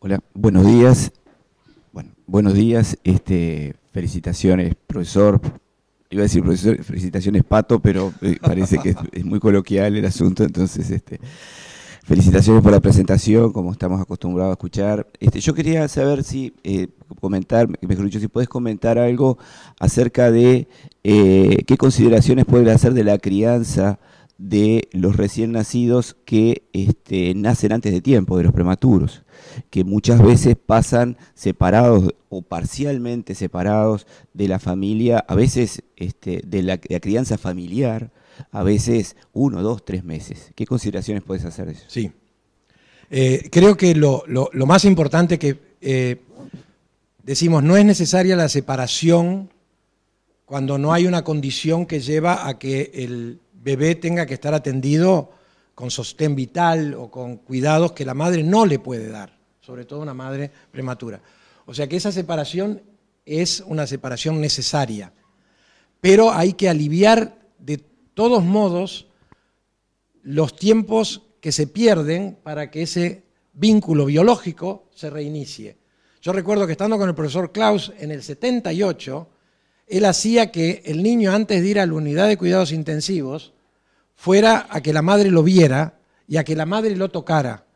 Hola, buenos días. Bueno, buenos días. Este, felicitaciones, profesor. Iba a decir profesor, felicitaciones, Pato, pero eh, parece que es, muy coloquial el asunto, entonces este Felicitaciones por la presentación, como estamos acostumbrados a escuchar. Este, yo quería saber si, eh, comentar, mejor dicho, si puedes comentar algo acerca de eh, qué consideraciones pueden hacer de la crianza de los recién nacidos que este, nacen antes de tiempo, de los prematuros, que muchas veces pasan separados o parcialmente separados de la familia, a veces este, de la crianza familiar a veces uno, dos, tres meses. ¿Qué consideraciones puedes hacer de eso? Sí. Eh, creo que lo, más importante que eh, decimos, no es necesaria la separación cuando no hay una condición que lleva a que el bebé tenga que estar atendido con sostén vital o con cuidados que la madre no le puede dar, sobre todo una madre prematura. O sea que esa separación es una separación necesaria, pero hay que aliviar todos modos, los tiempos que se pierden para que ese vínculo biológico se reinicie. Yo recuerdo que estando con el profesor Klaus en el 78, él hacía que el niño antes de ir a la unidad de cuidados intensivos fuera a que la madre lo viera y a que la madre lo tocara.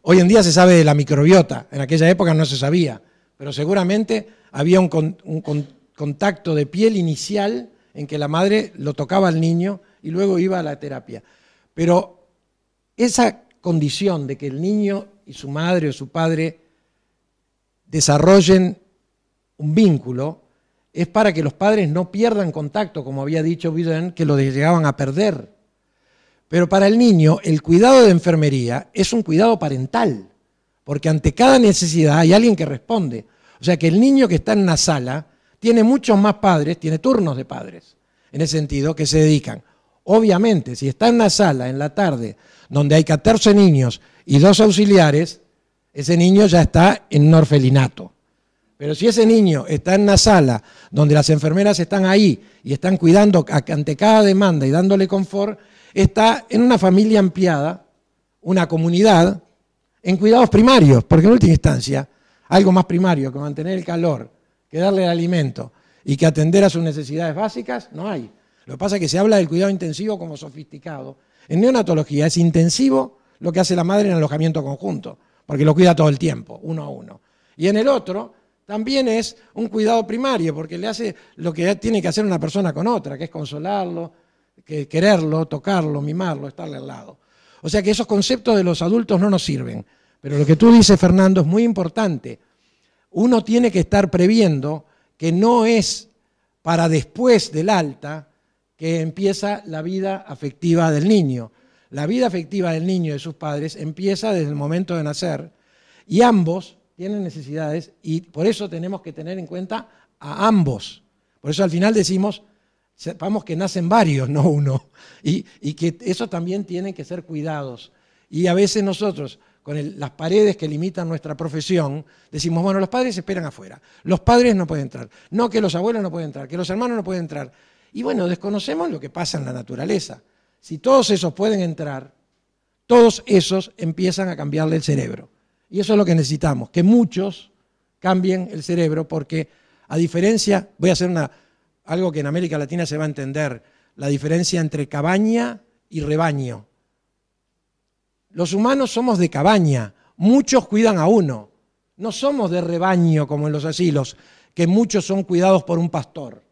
hoy en día se sabe de la microbiota, en aquella época no se sabía, pero seguramente había un, contacto de piel inicial en que la madre lo tocaba al niño y luego iba a la terapia. Pero esa condición de que el niño y su madre o su padre desarrollen un vínculo es para que los padres no pierdan contacto, como había dicho Biden, que lo llegaban a perder. Pero para el niño, el cuidado de enfermería es un cuidado parental, porque ante cada necesidad hay alguien que responde. O sea que el niño que está en una sala tiene muchos más padres, tiene turnos de padres, en el sentido, que se dedican. Obviamente, si está en una sala en la tarde donde hay 14 niños y dos auxiliares, ese niño ya está en un orfelinato. Pero si ese niño está en una sala donde las enfermeras están ahí y están cuidando ante cada demanda y dándole confort, está en una familia ampliada, una comunidad, en cuidados primarios, porque en última instancia, algo más primario que mantener el calor que darle el alimento y que atender a sus necesidades básicas, no hay. Lo que pasa es que se habla del cuidado intensivo como sofisticado. En neonatología es intensivo lo que hace la madre en alojamiento conjunto, porque lo cuida todo el tiempo, uno a uno. Y en el otro también es un cuidado primario, porque le hace lo que tiene que hacer una persona con otra, que es consolarlo, que quererlo, tocarlo, mimarlo, estarle al lado. O sea que esos conceptos de los adultos no nos sirven. Pero lo que tú dices, Fernando, es muy importante uno tiene que estar previendo que no es para después del alta que empieza la vida afectiva del niño. La vida afectiva del niño y de sus padres empieza desde el momento de nacer y ambos tienen necesidades y por eso tenemos que tener en cuenta a ambos. Por eso al final decimos, sepamos que nacen varios, no uno, y, que eso también tiene que ser cuidados. Y a veces nosotros con las paredes que limitan nuestra profesión, decimos, bueno, los padres esperan afuera, los padres no pueden entrar, no que los abuelos no pueden entrar, que los hermanos no pueden entrar. Y bueno, desconocemos lo que pasa en la naturaleza. Si todos esos pueden entrar, todos esos empiezan a cambiarle el cerebro. Y eso es lo que necesitamos, que muchos cambien el cerebro porque a diferencia, voy a hacer una, algo que en América Latina se va a entender, la diferencia entre cabaña y rebaño. Los humanos somos de cabaña, muchos cuidan a uno. No somos de rebaño como en los asilos, que muchos son cuidados por un pastor.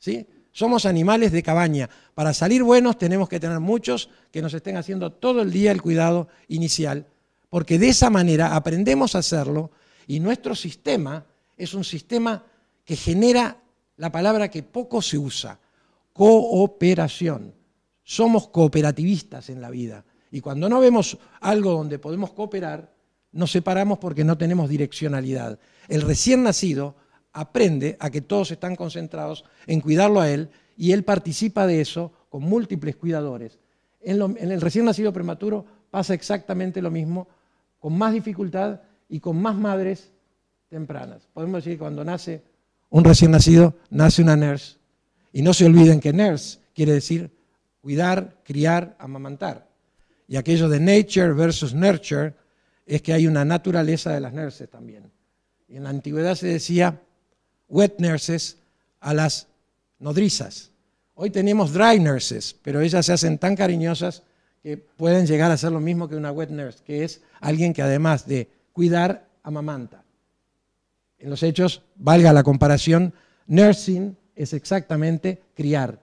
¿Sí? Somos animales de cabaña. Para salir buenos tenemos que tener muchos que nos estén haciendo todo el día el cuidado inicial, porque de esa manera aprendemos a hacerlo y nuestro sistema es un sistema que genera la palabra que poco se usa, cooperación. Somos cooperativistas en la vida. Y cuando no vemos algo donde podemos cooperar, nos separamos porque no tenemos direccionalidad. El recién nacido aprende a que todos están concentrados en cuidarlo a él y él participa de eso con múltiples cuidadores. En, el recién nacido prematuro pasa exactamente lo mismo, con más dificultad y con más madres tempranas. Podemos decir que cuando nace un recién nacido, nace una nurse. Y no se olviden que nurse quiere decir cuidar, criar, amamantar. Y aquello de nature versus nurture es que hay una naturaleza de las nurses también. Y en la antigüedad se decía wet nurses a las nodrizas. Hoy tenemos dry nurses, pero ellas se hacen tan cariñosas que pueden llegar a ser lo mismo que una wet nurse, que es alguien que además de cuidar, amamanta. En los hechos, valga la comparación, nursing es exactamente criar.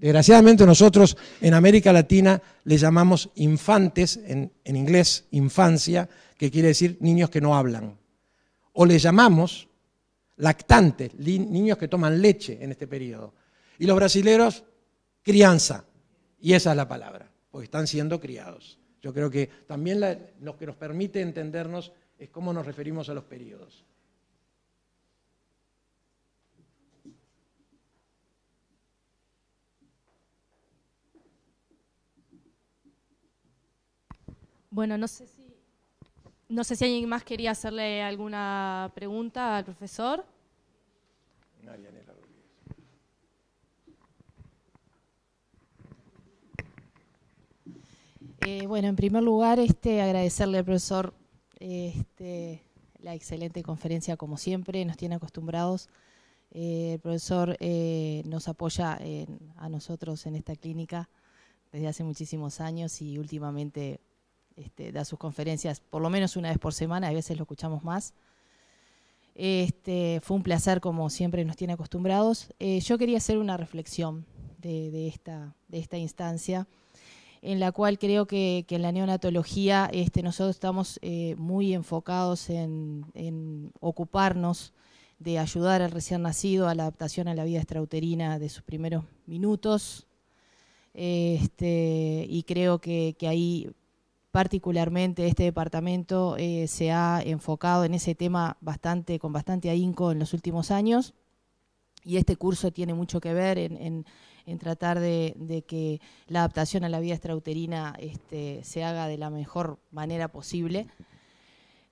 Desgraciadamente nosotros en América Latina le llamamos infantes, en, inglés infancia, que quiere decir niños que no hablan. O le llamamos lactantes, niños que toman leche en este periodo. Y los brasileros, crianza. Y esa es la palabra, porque están siendo criados. Yo creo que también lo que nos permite entendernos es cómo nos referimos a los periodos. Bueno, no sé si, no sé si alguien más quería hacerle alguna pregunta al profesor. Eh, bueno, en primer lugar, este, agradecerle al profesor este, la excelente conferencia, como siempre, nos tiene acostumbrados. Eh, el profesor eh, nos apoya a nosotros en esta clínica desde hace muchísimos años y últimamente este, da sus conferencias por lo menos una vez por semana, a veces lo escuchamos más. Este, fue un placer, como siempre nos tiene acostumbrados. Eh, yo quería hacer una reflexión de, esta, de, esta, instancia, en la cual creo que, en la neonatología este, nosotros estamos eh, muy enfocados en, ocuparnos de ayudar al recién nacido a la adaptación a la vida extrauterina de sus primeros minutos. Este, y creo que, que ahí particularmente este departamento eh, se ha enfocado en ese tema bastante, con bastante ahínco en los últimos años y este curso tiene mucho que ver en, tratar de, que la adaptación a la vida extrauterina este, se haga de la mejor manera posible.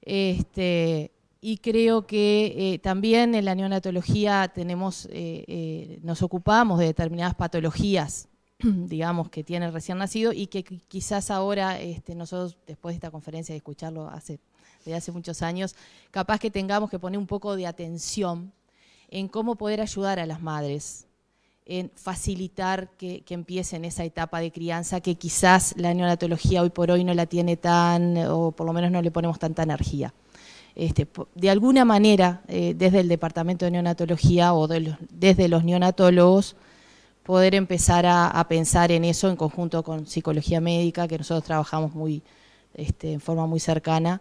Este, y creo que eh, también en la neonatología tenemos, eh, nos ocupamos de determinadas patologías digamos, que tiene el recién nacido y que quizás ahora este, nosotros, después de esta conferencia, de escucharlo hace, de hace muchos años, capaz que tengamos que poner un poco de atención en cómo poder ayudar a las madres en facilitar que, empiecen esa etapa de crianza que quizás la neonatología hoy por hoy no la tiene tan, o por lo menos no le ponemos tanta energía. Este, de alguna manera, eh, desde el Departamento de Neonatología o desde los neonatólogos, poder empezar a, pensar en eso en conjunto con psicología médica, que nosotros trabajamos muy, este, en forma muy cercana,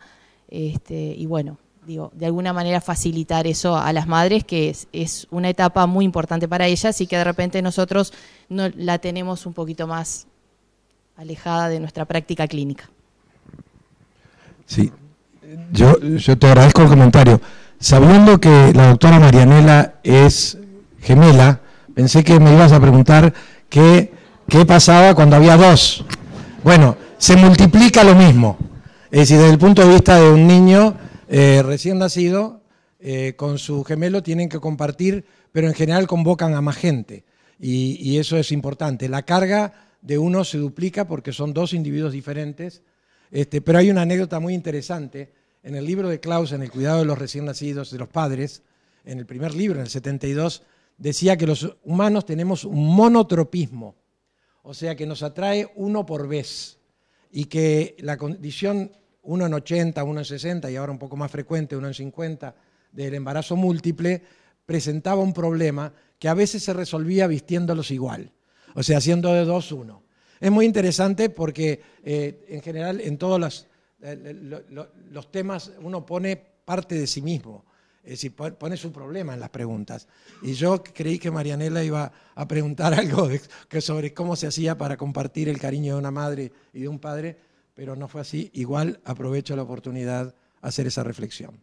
este, y bueno, digo, de alguna manera facilitar eso a las madres, que es, es, una etapa muy importante para ellas y que de repente nosotros no, la tenemos un poquito más alejada de nuestra práctica clínica. Sí, yo, yo te agradezco el comentario. Sabiendo que la doctora Marianela es gemela, Pensé que me ibas a preguntar qué, qué pasaba cuando había dos. Bueno, se multiplica lo mismo. Es decir, desde el punto de vista de un niño eh, recién nacido, eh, con su gemelo tienen que compartir, pero en general convocan a más gente. Y, eso es importante. La carga de uno se duplica porque son dos individuos diferentes. Este, pero hay una anécdota muy interesante en el libro de Klaus, en el cuidado de los recién nacidos, de los padres, en el primer libro, en el 72, decía que los humanos tenemos un monotropismo, o sea que nos atrae uno por vez y que la condición uno en 80, uno en 60 y ahora un poco más frecuente, uno en 50 del embarazo múltiple, presentaba un problema que a veces se resolvía vistiéndolos igual, o sea, haciendo de dos uno. Es muy interesante porque eh, en general en todos eh, los temas uno pone parte de sí mismo. Es decir, pone su problema en las preguntas. Y yo creí que Marianela iba a preguntar algo que sobre cómo se hacía para compartir el cariño de una madre y de un padre, pero no fue así. Igual aprovecho la oportunidad de hacer esa reflexión.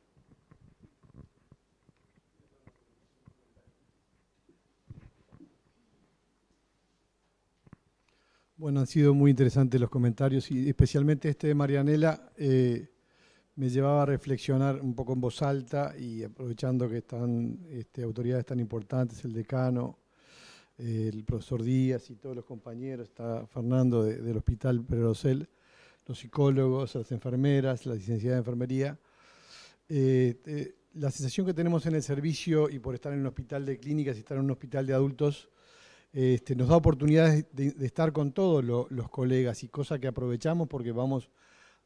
Bueno, han sido muy interesantes los comentarios y especialmente este de Marianela. Eh, me llevaba a reflexionar un poco en voz alta y aprovechando que están este, autoridades tan importantes, el decano, el profesor Díaz y todos los compañeros, está Fernando del Hospital Prerosel, los psicólogos, las enfermeras, la licenciada de enfermería. Eh, eh, la sensación que tenemos en el servicio y por estar en un hospital de clínicas y estar en un hospital de adultos, este, nos da oportunidades de, estar con todos los colegas y cosa que aprovechamos porque vamos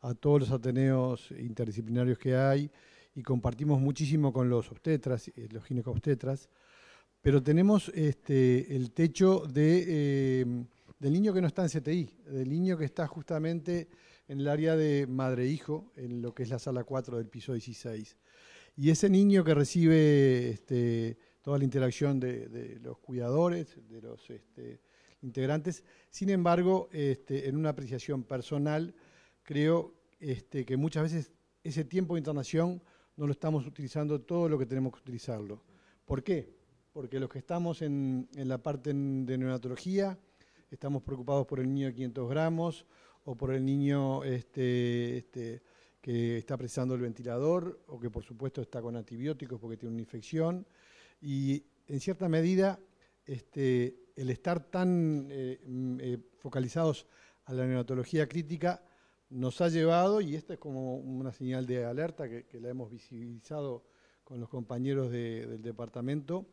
a todos los ateneos interdisciplinarios que hay y compartimos muchísimo con los obstetras, eh, los ginecobstetras, pero tenemos este, el techo em, del niño que no está en CTI, del niño que está justamente en el área de madre-hijo, e en lo que es la sala 4 del piso 16. Y ese niño que recibe este, toda la interacción de, los cuidadores, de los este, integrantes, sin embargo, en una apreciación personal, creo este, que muchas veces ese tiempo de internación no lo estamos utilizando todo lo que tenemos que utilizarlo. ¿Por qué? Porque los que estamos en, la parte de neonatología, estamos preocupados por el niño de 500 gramos o por el niño este, este, que está precisando el ventilador o que por supuesto está con antibióticos porque tiene una infección. Y en cierta medida, el estar tan eh, mm, eh, focalizados a la neonatología crítica nos ha llevado, y esta es como una señal de alerta que, la hemos visibilizado con los compañeros del departamento,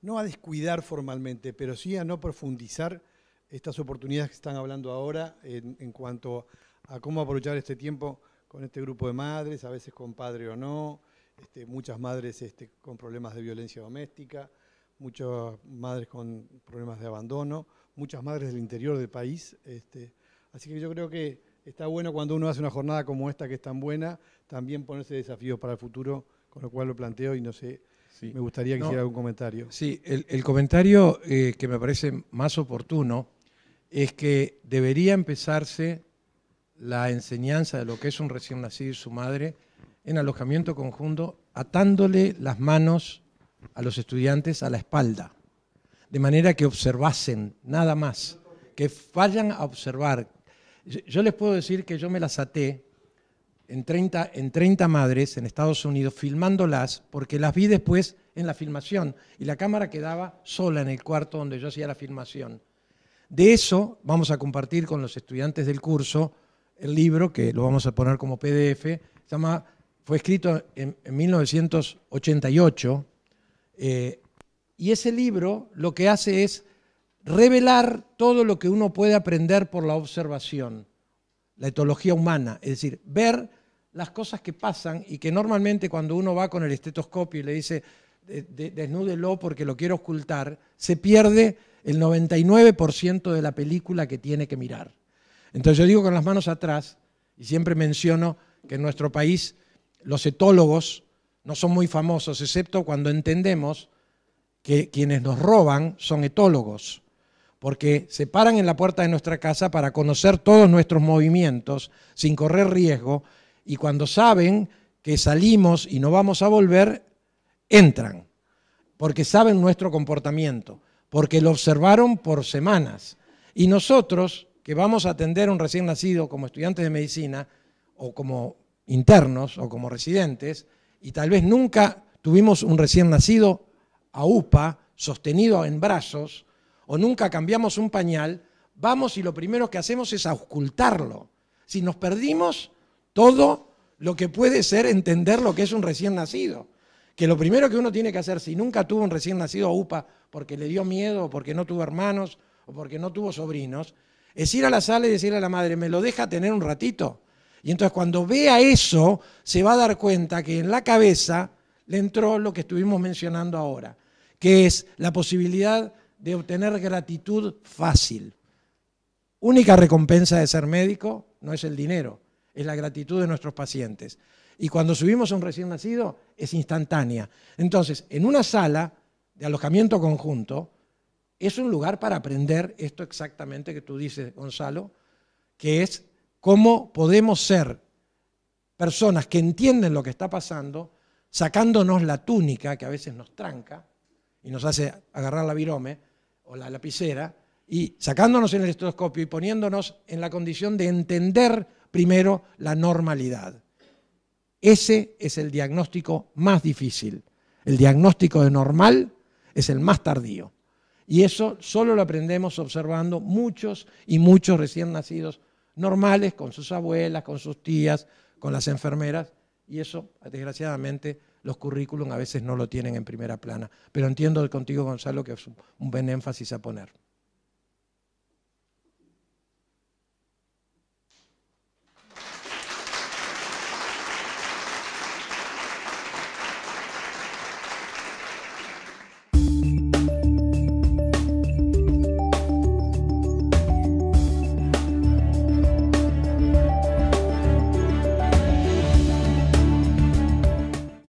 no a descuidar formalmente, pero sí a no profundizar estas oportunidades que están hablando ahora en, cuanto a cómo aprovechar este tiempo con este grupo de madres, a veces con padre o no, este, muchas madres este, con problemas de violencia doméstica, muchas madres con problemas de abandono, muchas madres del interior del país. Este, así que yo creo que está bueno cuando uno hace una jornada como esta que es tan buena, también ponerse desafíos para el futuro, con lo cual lo planteo y no sé, me gustaría que hiciera algún comentario. Sí, el, comentario eh, que me parece más oportuno es que debería empezarse la enseñanza de lo que es un recién nacido y su madre en alojamiento conjunto, atándole las manos a los estudiantes a la espalda, de manera que observasen, nada más, que vayan a observar yo les puedo decir que yo me las até en 30, en 30 madres en Estados Unidos filmándolas porque las vi después en la filmación y la cámara quedaba sola en el cuarto donde yo hacía la filmación. De eso vamos a compartir con los estudiantes del curso el libro que lo vamos a poner como PDF, se llama, fue escrito en, 1988 eh, y ese libro lo que hace es revelar todo lo que uno puede aprender por la observación, la etología humana, es decir, ver las cosas que pasan y que normalmente cuando uno va con el estetoscopio y le dice desnúdelo porque lo quiero ocultar, se pierde el 99% de la película que tiene que mirar. Entonces yo digo con las manos atrás, y siempre menciono que en nuestro país los etólogos no son muy famosos, excepto cuando entendemos que quienes nos roban son etólogos porque se paran en la puerta de nuestra casa para conocer todos nuestros movimientos sin correr riesgo y cuando saben que salimos y no vamos a volver, entran, porque saben nuestro comportamiento, porque lo observaron por semanas. Y nosotros, que vamos a atender a un recién nacido como estudiantes de medicina o como internos o como residentes, y tal vez nunca tuvimos un recién nacido a UPA sostenido en brazos, o nunca cambiamos un pañal, vamos y lo primero que hacemos es auscultarlo. Si nos perdimos todo lo que puede ser entender lo que es un recién nacido. Que lo primero que uno tiene que hacer, si nunca tuvo un recién nacido a UPA porque le dio miedo, o porque no tuvo hermanos, o porque no tuvo sobrinos, es ir a la sala y decirle a la madre, me lo deja tener un ratito. Y entonces cuando vea eso, se va a dar cuenta que en la cabeza le entró lo que estuvimos mencionando ahora, que es la posibilidad de obtener gratitud fácil. Única recompensa de ser médico no es el dinero, es la gratitud de nuestros pacientes. Y cuando subimos a un recién nacido es instantánea. Entonces, en una sala de alojamiento conjunto, es un lugar para aprender esto exactamente que tú dices, Gonzalo, que es cómo podemos ser personas que entienden lo que está pasando, sacándonos la túnica que a veces nos tranca y nos hace agarrar la virome, o la lapicera y sacándonos en el estetoscopio y poniéndonos en la condición de entender primero la normalidad. Ese es el diagnóstico más difícil. El diagnóstico de normal es el más tardío. Y eso solo lo aprendemos observando muchos y muchos recién nacidos normales con sus abuelas, con sus tías, con las enfermeras. Y eso, desgraciadamente, los currículum a veces no lo tienen en primera plana. Pero entiendo contigo, Gonzalo, que es un buen énfasis a poner.